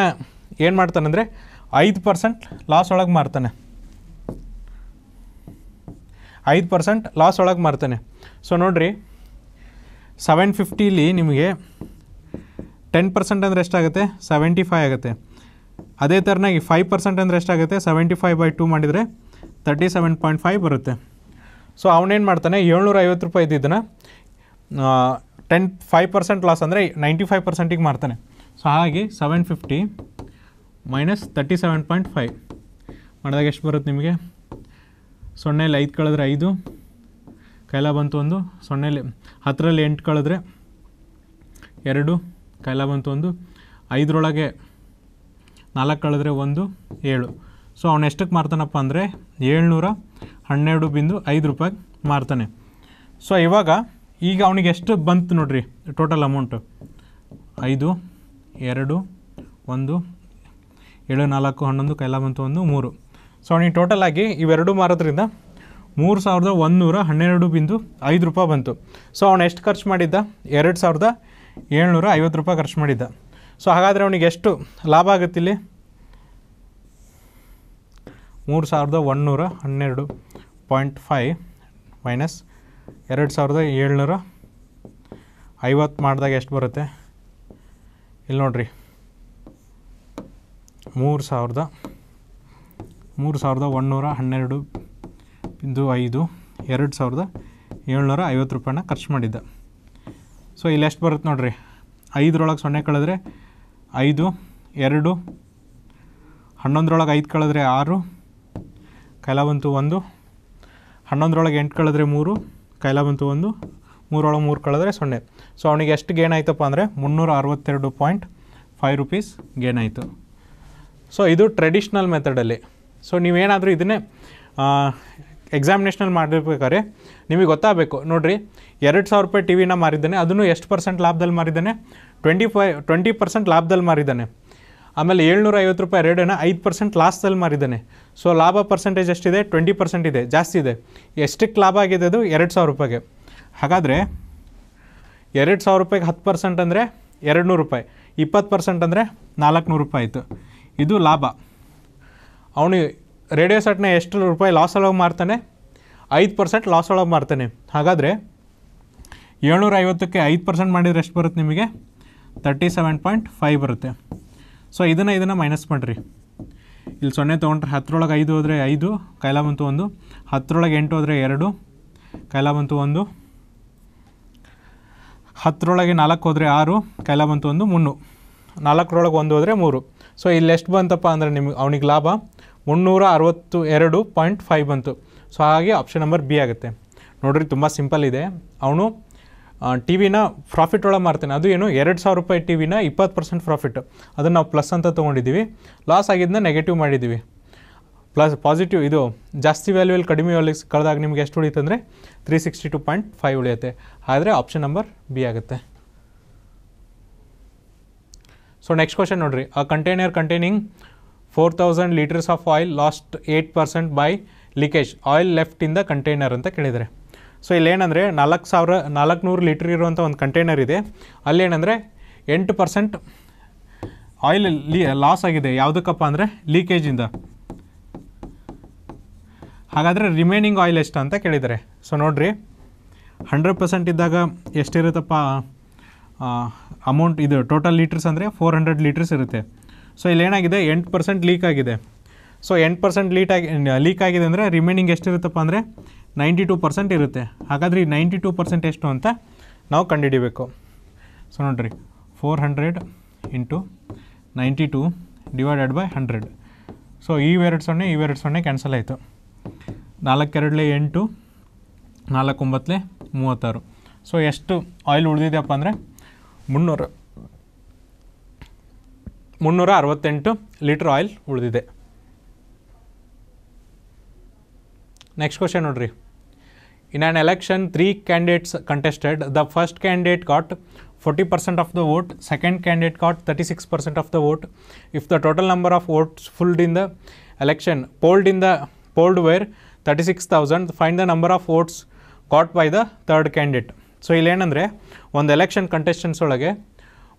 ಏನು ಮಾಡ್ತಾನಂದರೆ ಐದು ಪರ್ಸೆಂಟ್ ಲಾಸ್ ಒಳಗೆ ಮಾರ್ತಾನೆ ಐದು ಪರ್ಸೆಂಟ್ ಲಾಸ್ ಒಳಗೆ ಮಾರ್ತಾನೆ ಸೊ ನೋಡಿರಿ ಸೆವೆನ್ ಫಿಫ್ಟೀಲಿ ನಿಮಗೆ ಟೆನ್ ಪರ್ಸೆಂಟ್ ಅಂದರೆ ಎಷ್ಟಾಗುತ್ತೆ ಸೆವೆಂಟಿ ಫೈ ಆಗುತ್ತೆ ಅದೇ ಥರನಾಗಿ ಫೈವ್ ಪರ್ಸೆಂಟ್ ಅಂದರೆ ಎಷ್ಟಾಗುತ್ತೆ ಸೆವೆಂಟಿ ಫೈವ್ ಬೈ ಟೂ ಮಾಡಿದರೆ ತರ್ಟಿ ಸೆವೆನ್ ಪಾಯಿಂಟ್ ಫೈವ್ ಬರುತ್ತೆ ಸೊ ಅವನೇನು ಮಾಡ್ತಾನೆ ಏಳ್ನೂರ ಐವತ್ತು ರೂಪಾಯಿ ಇದ್ದಿದ್ದನ್ನ ಟೆನ್ ಫೈವ್ ಪರ್ಸೆಂಟ್ ಲಾಸ್ ಅಂದರೆ ನೈಂಟಿ ಫೈವ್ ಪರ್ಸೆಂಟಿಗೆ ಮಾಡ್ತಾನೆ ಸೊ ಹಾಗೆ seven fifty minus thirty seven point five ಮಾಡಿದಾಗ ಎಷ್ಟು ಬರುತ್ತೆ ನಿಮಗೆ ಸೊನ್ನೆಯಲ್ಲಿ ಐದು ಕಳೆದ್ರೆ ಐದು ಕೈಲ ಬಂತು ಒಂದು ಸೊನ್ನೆಯಲ್ಲಿ ಹತ್ತರಲ್ಲಿ ಎಂಟು ಕಳೆದ್ರೆ ಎರಡು ಕೈಲ ಬಂತು ಒಂದು ಐದರೊಳಗೆ ನಾಲ್ಕು ಕಳೆದ್ರೆ ಒಂದು ಏಳು ಸೊ ಅವನು ಎಷ್ಟಕ್ಕೆ ಮಾರ್ತಾನಪ್ಪ ಅಂದರೆ ಏಳ್ನೂರ ಹನ್ನೆರಡು ಬಿಂದು ಐದು ರೂಪಾಯಿಗೆ ಮಾರ್ತಾನೆ ಸೊ ಇವಾಗ ಈಗ ಅವನಿಗೆ ಎಷ್ಟು ಬಂತು ನೋಡ್ರಿ ಟೋಟಲ್ ಅಮೌಂಟು ಐದು ಎರಡು ಒಂದು ಏಳು ನಾಲ್ಕು ಹನ್ನೊಂದು ಕೈಲ ಬಂತು ಒಂದು ಮೂರು ಸೊ ಅವನಿಗೆ ಟೋಟಲ್ ಆಗಿ ಇವೆರಡು ಮಾರೋದ್ರಿಂದ ಮೂರು ಸಾವಿರದ ಒಂದುನೂರ ಹನ್ನೆರಡು ಬಿಂದು ಐದು ರೂಪಾಯಿ ಬಂತು ಸೊ ಅವನು ಎಷ್ಟು ಖರ್ಚು ಮಾಡಿದ್ದ ಎರಡು ಸಾವಿರದ ಏಳ್ನೂರ ಐವತ್ತು ರೂಪಾಯಿ ಖರ್ಚು ಮಾಡಿದ್ದ ಸೊ ಹಾಗಾದರೆ ಅವನಿಗೆ ಎಷ್ಟು ಲಾಭ ಆಗುತ್ತಿಲ್ಲಿ ಮೂರು ಸಾವಿರದ ಒಂದುನೂರ ಹನ್ನೆರಡು ಪಾಯಿಂಟ್ ಫೈ ಮೈನಸ್ ಎರಡು ಸಾವಿರದ ಏಳ್ನೂರ ಐವತ್ತು ಮಾಡಿದಾಗ ಎಷ್ಟು ಬರುತ್ತೆ ಇಲ್ಲಿ ನೋಡ್ರಿ ಮೂರು ಸಾವಿರದ ಮೂರು ಸಾವಿರದ ಒಂದುನೂರ ಹನ್ನೆರಡು ಇದು ಐದು ಎರಡು ಸಾವಿರದ ಏಳ್ನೂರ ಐವತ್ತು ರೂಪಾಯಿನ ಖರ್ಚು ಮಾಡಿದ್ದೆ ಸೊ ಇಲ್ಲಿ ಎಷ್ಟು ಬರುತ್ತೆ ನೋಡಿರಿ ಐದರೊಳಗೆ ಸೊನ್ನೆ ಕಳೆದ್ರೆ ಐದು ಎರಡು ಹನ್ನೊಂದರೊಳಗೆ ಐದು ಕಳೆದ್ರೆ ಆರು ಕೈಲ ಬಂತು ಒಂದು ಹನ್ನೊಂದರೊಳಗೆ ಎಂಟು ಕಳೆದ್ರೆ ಮೂರು ಕೈಲ ಬಂತು ಒಂದು ಮೂರೊಳಗೆ ಮೂರು ಕಳೆದ್ರೆ ಸೊನ್ನೆ ಸೊ ಅವನಿಗೆ ಎಷ್ಟು ಗೇನ್ ಆಯ್ತಪ್ಪ ಅಂದರೆ ಮುನ್ನೂರ ಅರವತ್ತೆರಡು ಪಾಯಿಂಟ್ ಫೈವ್ ರುಪೀಸ್ ಗೇನ್ ಆಯಿತು ಸೊ ಇದು ಟ್ರೆಡಿಷ್ನಲ್ ಮೆಥಡಲ್ಲಿ ಸೊ ನೀವೇನಾದರೂ ಇದನ್ನೇ ಎಕ್ಸಾಮಿನೇಷನಲ್ಲಿ ಮಾಡಿರ್ಬೇಕಾದ್ರೆ ನಿಮಗೆ ಗೊತ್ತಾಗಬೇಕು ನೋಡಿರಿ ಎರಡು ಸಾವಿರ ರೂಪಾಯಿ ಟಿ ವಿನ ಮಾರಿದ್ದಾನೆ ಅದನ್ನು ಎಷ್ಟು ಪರ್ಸೆಂಟ್ ಲಾಭದಲ್ಲಿ ಮಾರಿದ್ದಾನೆ ಟ್ವೆಂಟಿ ಫೈ ಟ್ವೆಂಟಿ ಪರ್ಸೆಂಟ್ ಲಾಭದಲ್ಲಿ ಮಾರಿದ್ದಾನೆ ಆಮೇಲೆ ಏಳ್ನೂರ ಐವತ್ತು ರೂಪಾಯಿ ರೇಡನ್ನು ಐದು ಪರ್ಸೆಂಟ್ ಲಾಸ್ದಲ್ಲಿ ಮಾರಿದ್ದಾನೆ ಸೊ ಲಾಭ ಪರ್ಸೆಂಟೇಜ್ ಎಷ್ಟಿದೆ ಟ್ವೆಂಟಿ ಪರ್ಸೆಂಟ್ ಇದೆ ಜಾಸ್ತಿ ಇದೆ ಎಷ್ಟಕ್ಕೆ ಲಾಭ ಆಗಿದೆ ಅದು ಎರಡು ಸಾವಿರ ರೂಪಾಯಿಗೆ ಹಾಗಾದರೆ ಎರಡು ಸಾವಿರ ರೂಪಾಯಿಗೆ ಹತ್ತು ಪರ್ಸೆಂಟ್ ಅಂದರೆ ಎರಡು ನೂರು ರೂಪಾಯಿ ಇಪ್ಪತ್ತು ಪರ್ಸೆಂಟ್ ಅಂದರೆ ನಾಲ್ಕುನೂರು ರೂಪಾಯಿ ಆಯಿತು ಇದು ಲಾಭ ಅವನು ರೇಡಿಯೋ ಸೆಟ್ನ ಎಷ್ಟು ರೂಪಾಯಿ ಲಾಸ್ ಒಳಗೆ ಮಾರ್ತಾನೆ ಐದು ಪರ್ಸೆಂಟ್ ಲಾಸ್ ಒಳಗೆ ಮಾರ್ತಾನೆ ಹಾಗಾದರೆ ಏಳ್ನೂರ ಐವತ್ತಕ್ಕೆ ಐದು ಪರ್ಸೆಂಟ್ ಮಾಡಿದರೆ ಎಷ್ಟು ಬರುತ್ತೆ ನಿಮಗೆ ತರ್ಟಿ ಸೆವೆನ್ ಪಾಯಿಂಟ್ ಫೈವ್ ಬರುತ್ತೆ ಸೊ ಇದನ್ನು ಇದನ್ನು ಮೈನಸ್ ಮಾಡಿರಿ ಇಲ್ಲಿ ಸೊನ್ನೆ ತೊಗೊಂಡ್ರೆ ಹತ್ತರೊಳಗೆ ಐದು ಹೋದರೆ ಐದು ಕೈಲ ಬಂತು ಒಂದು ಹತ್ತರೊಳಗೆ ಎಂಟು ಹೋದರೆ ಎರಡು ಕೈಲ ಬಂತು ಒಂದು ಹತ್ತರೊಳಗೆ ನಾಲ್ಕು ಹೋದರೆ ಆರು ಕೈಲ ಬಂತು ಒಂದು ಮುನ್ನು ನಾಲ್ಕರೊಳಗೆ ಒಂದು ಹೋದರೆ ಮೂರು ಸೊ ಇಲ್ಲಿ ಎಷ್ಟು ಬಂತಪ್ಪ ಅಂದರೆ ನಿಮಗೆ ಅವನಿಗೆ ಲಾಭ ಮುನ್ನೂರ ಅರವತ್ತು ಎರಡು ಪಾಯಿಂಟ್ ಫೈವ್ ಬಂತು ಸೊ ಹಾಗೆ ಆಪ್ಷನ್ ನಂಬರ್ ಬಿ ಆಗುತ್ತೆ ನೋಡಿರಿ ತುಂಬ ಸಿಂಪಲ್ ಇದೆ ಅವನು ಟಿ ವಿನ ಪ್ರಾಫಿಟ್ ಒಳಗೆ ಮಾರ್ತೀನಿ ಅದು ಏನು ಎರಡು ಸಾವಿರ ರೂಪಾಯಿ ಟಿ ವಿನ ಇಪ್ಪತ್ತು ಪರ್ಸೆಂಟ್ ಪ್ರಾಫಿಟ್ ಅದನ್ನು ನಾವು ಪ್ಲಸ್ ಅಂತ ತೊಗೊಂಡಿದ್ದೀವಿ ಲಾಸ್ ಆಗಿದ್ದನ್ನ ನೆಗೆಟಿವ್ ಮಾಡಿದ್ದೀವಿ ಪ್ಲಸ್ ಪಾಸಿಟಿವ್ ಇದು ಜಾಸ್ತಿ ಅಲ್ಲಿ ಕಡಿಮೆ ವ್ಯಾಲ್ಯೂಸ್ ಕಳೆದಾಗ ನಿಮ್ಗೆ ಎಷ್ಟು ಉಳಿಯುತ್ತೆ ಅಂದರೆ three sixty two point five ಉಳಿಯುತ್ತೆ ಆದರೆ ಆಪ್ಷನ್ ನಂಬರ್ ಬಿ ಆಗುತ್ತೆ ಸೊ ನೆಕ್ಸ್ಟ್ ಕ್ವಶನ್ ನೋಡಿರಿ a container containing four thousand litres of oil lost eight percent by leakage oil left in container ಅಂತ ಕೇಳಿದರೆ ಸೊ ಇಲ್ಲೇನಂದರೆ ನಾಲ್ಕು ಸಾವಿರ ನಾಲ್ಕುನೂರು ಲೀಟ್ರ್ ಇರುವಂಥ ಒಂದು ಕಂಟೈನರ್ ಇದೆ ಅಲ್ಲೇನಂದರೆ ಎಂಟು ಪರ್ಸೆಂಟ್ ಆಯಿಲ್ ಲೀ ಲಾಸ್ ಆಗಿದೆ ಯಾವುದಕ್ಕಪ್ಪ ಅಂದರೆ ಲೀಕೇಜಿಂದ ಹಾಗಾದರೆ ರಿಮೈನಿಂಗ್ ಆಯಿಲ್ ಎಷ್ಟು ಅಂತ ಕೇಳಿದ್ದಾರೆ ಸೊ ನೋಡಿರಿ ಹಂಡ್ರೆಡ್ ಪರ್ಸೆಂಟ್ ಇದ್ದಾಗ ಎಷ್ಟಿರುತ್ತಪ್ಪ ಅಮೌಂಟ್ ಇದು ಟೋಟಲ್ ಲೀಟರ್ಸ್ ಅಂದರೆ ಫೋರ್ ಹಂಡ್ರೆಡ್ ಲೀಟರ್ಸ್ ಇರುತ್ತೆ ಸೊ ಇಲ್ಲೇನಾಗಿದೆ ಎಂಟು ಪರ್ಸೆಂಟ್ ಲೀಕ್ ಆಗಿದೆ ಸೊ ಎಂಟು ಪರ್ಸೆಂಟ್ ಲೀಟ್ ಆಗಿ ಲೀಕ್ ಆಗಿದೆ ಅಂದರೆ ರಿಮೈನಿಂಗ್ ಎಷ್ಟಿರುತ್ತಪ್ಪ ಅಂದರೆ ನೈಂಟಿ ಟೂ ಪರ್ಸೆಂಟ್ ಇರುತ್ತೆ ಹಾಗಾದರೆ ಈ ನೈಂಟಿ ಟೂ ಪರ್ಸೆಂಟ್ ಎಷ್ಟು ಅಂತ ನಾವು ಕಂಡುಹಿಡಿಬೇಕು ಸೊ ನೋಡಿರಿ four hundred into ninety two divided by hundred so ಇವೆರಡು ಸೊನ್ನೆ ಇವೆರಡು ಸೊನ್ನೆ ಕ್ಯಾನ್ಸಲ್ ಆಯಿತು ನಾಲ್ಕೆರಡಲೆ ಎಂಟು ನಾಲ್ಕು ಒಂಬತ್ತಲೆ ಮೂವತ್ತಾರು ಸೊ ಎಷ್ಟು ಆಯಿಲ್ ಉಳಿದಿದೆಯಪ್ಪ ಅಂದರೆ ಮುನ್ನೂರ ಮುನ್ನೂರ ಅರವತ್ತೆಂಟು ಲೀಟ್ರ್ ಆಯಿಲ್ ಉಳಿದಿದೆ ನೆಕ್ಸ್ಟ್ ಕ್ವಶನ್ ನೋಡ್ರಿ In an election, three candidates contested. The first candidate got 40% of the vote, second candidate got 36% of the vote. If the total number of votes filled in the election, polled in the polled were 36,000, find the number of votes got by the third candidate. So ಇಲ್ಲೇನಂದರೆ ಒಂದು election contestants ಒಳಗೆ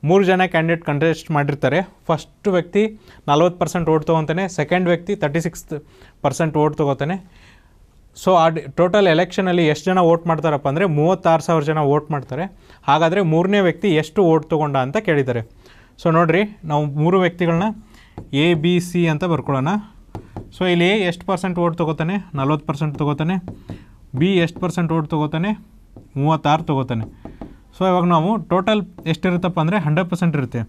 ಮೂರು ಜನ candidate contest ಮಾಡಿರ್ತಾರೆ first ವ್ಯಕ್ತಿ ನಲ್ವತ್ತು percent vote ತೊಗೊತಾನೆ second ವ್ಯಕ್ತಿ ತರ್ಟಿ ಸಿಕ್ಸ್ ಪರ್ಸೆಂಟ್ ಓಟ್ ತೊಗೋತಾನೆ ಸೊ ಆ ಟೋಟಲ್ ಎಲೆಕ್ಷನಲ್ಲಿ ಎಷ್ಟು ಜನ ವೋಟ್ ಮಾಡ್ತಾರಪ್ಪ ಅಂದರೆ ಮೂವತ್ತಾರು ಸಾವಿರ ಜನ ವೋಟ್ ಮಾಡ್ತಾರೆ ಹಾಗಾದರೆ ಮೂರನೇ ವ್ಯಕ್ತಿ ಎಷ್ಟು ವೋಟ್ ತೊಗೊಂಡ ಅಂತ ಕೇಳಿದ್ದಾರೆ ಸೊ ನೋಡಿರಿ ನಾವು ಮೂರು ವ್ಯಕ್ತಿಗಳನ್ನ ಎ ಬಿ ಸಿ ಅಂತ ಬರ್ಕೊಳ್ಳೋಣ ಸೊ ಇಲ್ಲಿ ಎಷ್ಟು ಪರ್ಸೆಂಟ್ ವೋಟ್ ತೊಗೋತಾನೆ ನಲ್ವತ್ತು ಪರ್ಸೆಂಟ್ ತೊಗೋತಾನೆ ಬಿ ಎಷ್ಟು ಪರ್ಸೆಂಟ್ ವೋಟ್ ತೊಗೋತಾನೆ ಮೂವತ್ತಾರು ತೊಗೋತಾನೆ ಸೊ ಇವಾಗ ನಾವು ಟೋಟಲ್ ಎಷ್ಟಿರುತ್ತಪ್ಪ ಅಂದರೆ ಹಂಡ್ರೆಡ್ ಪರ್ಸೆಂಟ್ ಇರುತ್ತೆ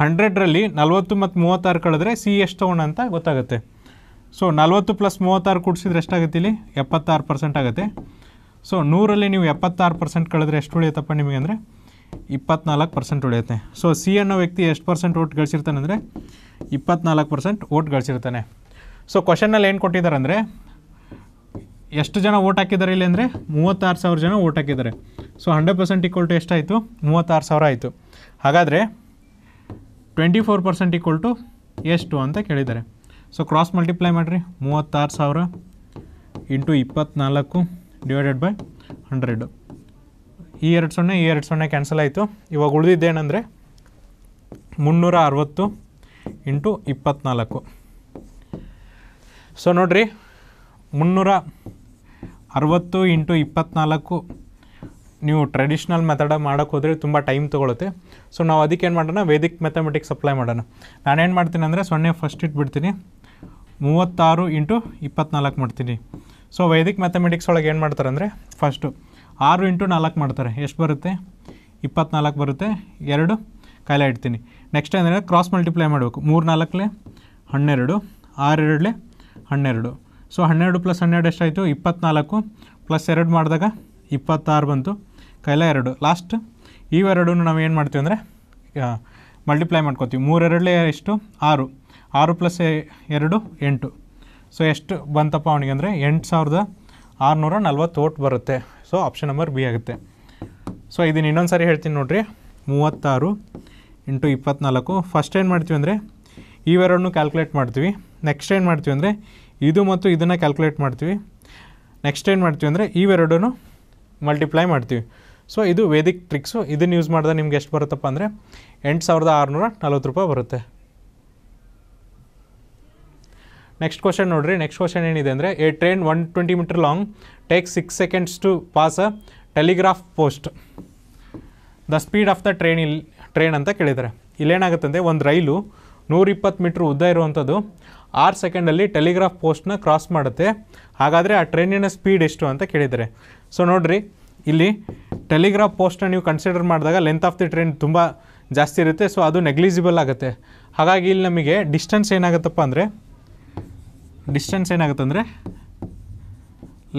ಹಂಡ್ರೆಡ್ರಲ್ಲಿ ನಲ್ವತ್ತು ಮತ್ತು ಮೂವತ್ತಾರು ಕಳೆದ್ರೆ ಸಿ ಎಷ್ಟು ತೊಗೊಂಡ ಅಂತ ಗೊತ್ತಾಗುತ್ತೆ ಸೊ ನಲ್ವತ್ತು ಪ್ಲಸ್ ಮೂವತ್ತಾರು ಕೂಡಿಸಿದ್ರೆ ಎಷ್ಟಾಗುತ್ತೆ ಇಲ್ಲಿ ಎಪ್ಪತ್ತಾರು ಪರ್ಸೆಂಟ್ ಆಗುತ್ತೆ ಸೊ ನೂರಲ್ಲಿ ನೀವು ಎಪ್ಪತ್ತಾರು ಪರ್ಸೆಂಟ್ ಕಳೆದ್ರೆ ಎಷ್ಟು ಉಳಿಯುತ್ತಪ್ಪ ನಿಮಗೆ ಅಂದರೆ ಇಪ್ಪತ್ನಾಲ್ಕು ಪರ್ಸೆಂಟ್ ಉಳಿಯುತ್ತೆ ಸೊ ಸಿ ಅನ್ನೋ ವ್ಯಕ್ತಿ ಎಷ್ಟು ಪರ್ಸೆಂಟ್ ಓಟ್ ಗಳಿಸಿರ್ತಾನೆ ಅಂದರೆ ಇಪ್ಪತ್ನಾಲ್ಕು ಪರ್ಸೆಂಟ್ ಓಟ್ ಗಳಿಸಿರ್ತಾನೆ ಸೊ ಕ್ವಶನಲ್ಲಿ ಏನು ಕೊಟ್ಟಿದ್ದಾರೆ ಅಂದರೆ ಎಷ್ಟು ಜನ ಓಟ್ ಹಾಕಿದ್ದಾರೆ ಇಲ್ಲಿ ಅಂದರೆ ಮೂವತ್ತಾರು ಸಾವಿರ ಜನ ಓಟ್ ಹಾಕಿದ್ದಾರೆ so hundred percent equal to ಎಷ್ಟಾಯಿತು ಮೂವತ್ತಾರು ಸಾವಿರ ಆಯಿತು ಹಾಗಾದರೆ twenty four percent equal to ಎಷ್ಟು ಅಂತ ಕೇಳಿದ್ದಾರೆ ಸೊ ಕ್ರಾಸ್ ಮಲ್ಟಿಪ್ಲೈ ಮಾಡಿರಿ ಮೂವತ್ತಾರು ಸಾವಿರ ಇಂಟು ಇಪ್ಪತ್ತ್ನಾಲ್ಕು ಡಿವೈಡೆಡ್ ಬೈ ಹಂಡ್ರೆಡು ಈ ಎರಡು ಸೊನ್ನೆ ಈ ಎರಡು ಸೊನ್ನೆ ಕ್ಯಾನ್ಸಲ್ ಆಯಿತು ಇವಾಗ ಉಳಿದಿದ್ದೇನೆಂದರೆ ಮುನ್ನೂರ ಅರವತ್ತು ಇಂಟು ಇಪ್ಪತ್ತ್ನಾಲ್ಕು ಸೊ ನೋಡಿರಿ ಮುನ್ನೂರ ಅರವತ್ತು ಇಂಟು ಇಪ್ಪತ್ತ್ನಾಲ್ಕು ನೀವು ಟ್ರೆಡಿಷ್ನಲ್ ಮೆಥಡ ಮಾಡೋಕ್ಕೆ ಹೋದರೆ ತುಂಬ ಟೈಮ್ ತೊಗೊಳುತ್ತೆ ಸೊ ನಾವು ಅದಕ್ಕೆ ಏನು ಮಾಡೋಣ ವೇದಿಕ್ ಮೆಥಮೆಟಿಕ್ಸ್ ಅಪ್ಲೈ ಮಾಡೋಣ ನಾನೇನು ಮಾಡ್ತೀನಿ ಅಂದರೆ ಸೊನ್ನೆ ಫಸ್ಟ್ ಇಟ್ಬಿಡ್ತೀನಿ ಮೂವತ್ತಾರು ಇಂಟು ಇಪ್ಪತ್ನಾಲ್ಕು ಮಾಡ್ತೀನಿ ಸೊ ವೈದಿಕ್ ಮ್ಯಾಥಮೆಟಿಕ್ಸ್ ಒಳಗೆ ಏನು ಮಾಡ್ತಾರೆ ಅಂದರೆ ಫಸ್ಟು ಆರು ಇಂಟು ನಾಲ್ಕು ಮಾಡ್ತಾರೆ ಎಷ್ಟು ಬರುತ್ತೆ ಇಪ್ಪತ್ನಾಲ್ಕು ಬರುತ್ತೆ ಎರಡು ಕಾಯಿಲೆ ಇಡ್ತೀನಿ ನೆಕ್ಸ್ಟ್ ಏನಂದರೆ ಕ್ರಾಸ್ ಮಲ್ಟಿಪ್ಲೈ ಮಾಡಬೇಕು ಮೂರು ನಾಲ್ಕಲೆ ಹನ್ನೆರಡು ಆರೆರಡಲೆ ಹನ್ನೆರಡು ಸೊ ಹನ್ನೆರಡು ಪ್ಲಸ್ ಹನ್ನೆರಡು ಎಷ್ಟಾಯಿತು ಇಪ್ಪತ್ನಾಲ್ಕು ಪ್ಲಸ್ ಎರಡು ಮಾಡಿದಾಗ ಇಪ್ಪತ್ತಾರು ಬಂತು ಕೈಲ ಎರಡು ಲಾಸ್ಟ್ ಇವೆರಡೂ ನಾವು ಏನು ಮಾಡ್ತೀವಿ ಅಂದರೆ ಮಲ್ಟಿಪ್ಲೈ ಮಾಡ್ಕೋತೀವಿ ಮೂರೆರಡಲೇ ಎಷ್ಟು ಆರು ಆರು ಪ್ಲಸ್ ಎರಡು ಎಂಟು ಸೊ ಎಷ್ಟು ಬಂತಪ್ಪ ಅವನಿಗೆ ಅಂದರೆ ಎಂಟು ಸಾವಿರದ ಆರುನೂರ ನಲ್ವತ್ತೋಟ್ ಬರುತ್ತೆ ಸೊ ಆಪ್ಷನ್ ನಂಬರ್ ಬಿ ಆಗುತ್ತೆ ಸೊ ಇದನ್ನು ಇನ್ನೊಂದು ಸಾರಿ ಹೇಳ್ತೀನಿ ನೋಡಿರಿ ಮೂವತ್ತಾರು ಇಂಟು ಇಪ್ಪತ್ನಾಲ್ಕು ಫಸ್ಟ್ ಏನು ಮಾಡ್ತೀವಿ ಅಂದರೆ ಇವೆರಡನ್ನೂ ಕ್ಯಾಲ್ಕುಲೇಟ್ ಮಾಡ್ತೀವಿ ನೆಕ್ಸ್ಟ್ ಏನು ಮಾಡ್ತೀವಿ ಅಂದರೆ ಇದು ಮತ್ತು ಇದನ್ನು ಕ್ಯಾಲ್ಕುಲೇಟ್ ಮಾಡ್ತೀವಿ ನೆಕ್ಸ್ಟ್ ಏನು ಮಾಡ್ತೀವಿ ಅಂದರೆ ಇವೆರಡೂ ಮಲ್ಟಿಪ್ಲೈ ಮಾಡ್ತೀವಿ ಸೊ ಇದು ವೇದಿಕ್ ಟ್ರಿಕ್ಸು ಇದನ್ನು ಯೂಸ್ ಮಾಡಿದ್ರೆ ನಿಮ್ಗೆ ಎಷ್ಟು ಬರುತ್ತಪ್ಪ ಅಂದರೆ ಎಂಟು ಸಾವಿರದ ಆರುನೂರ ನಲ್ವತ್ತು ರೂಪಾಯಿ ಬರುತ್ತೆ ನೆಕ್ಸ್ಟ್ ಕ್ವಶನ್ ನೋಡ್ರಿ ನೆಕ್ಸ್ಟ್ ಕ್ವಶನ್ ಏನಿದೆ ಅಂದರೆ a train one twenty metre long take six seconds to pass a telegraph post the speed of the train ಇಲ್ಲಿ ಟ್ರೈನ್ ಅಂತ ಕೇಳಿದ್ದಾರೆ ಇಲ್ಲೇನಾಗುತ್ತೆ ಅಂದರೆ ಒಂದು ರೈಲು ನೂರಿಪ್ಪತ್ತು ಮೀಟ್ರ್ ಉದ್ದ ಇರುವಂಥದ್ದು ಆರು ಸೆಕೆಂಡಲ್ಲಿ ಟೆಲಿಗ್ರಾಫ್ ಪೋಸ್ಟ್ನ ಕ್ರಾಸ್ ಮಾಡುತ್ತೆ ಹಾಗಾದರೆ ಆ ಟ್ರೈನಿನ ಸ್ಪೀಡ್ ಎಷ್ಟು ಅಂತ ಕೇಳಿದ್ದಾರೆ ಸೊ ನೋಡಿರಿ ಇಲ್ಲಿ ಟೆಲಿಗ್ರಾಫ್ ಪೋಸ್ಟ್ನ ನೀವು ಕನ್ಸಿಡರ್ ಮಾಡಿದಾಗ ಲೆಂತ್ ಆಫ್ ದಿ ಟ್ರೈನ್ ತುಂಬ ಜಾಸ್ತಿ ಇರುತ್ತೆ ಸೊ ಅದು ನೆಗ್ಲಿಜಿಬಲ್ ಆಗುತ್ತೆ ಹಾಗಾಗಿ ಇಲ್ಲಿ ನಮಗೆ ಡಿಸ್ಟೆನ್ಸ್ ಏನಾಗುತ್ತಪ್ಪ ಅಂದರೆ ಡಿಸ್ಟೆನ್ಸ್ ಏನಾಗುತ್ತೆ ಅಂದರೆ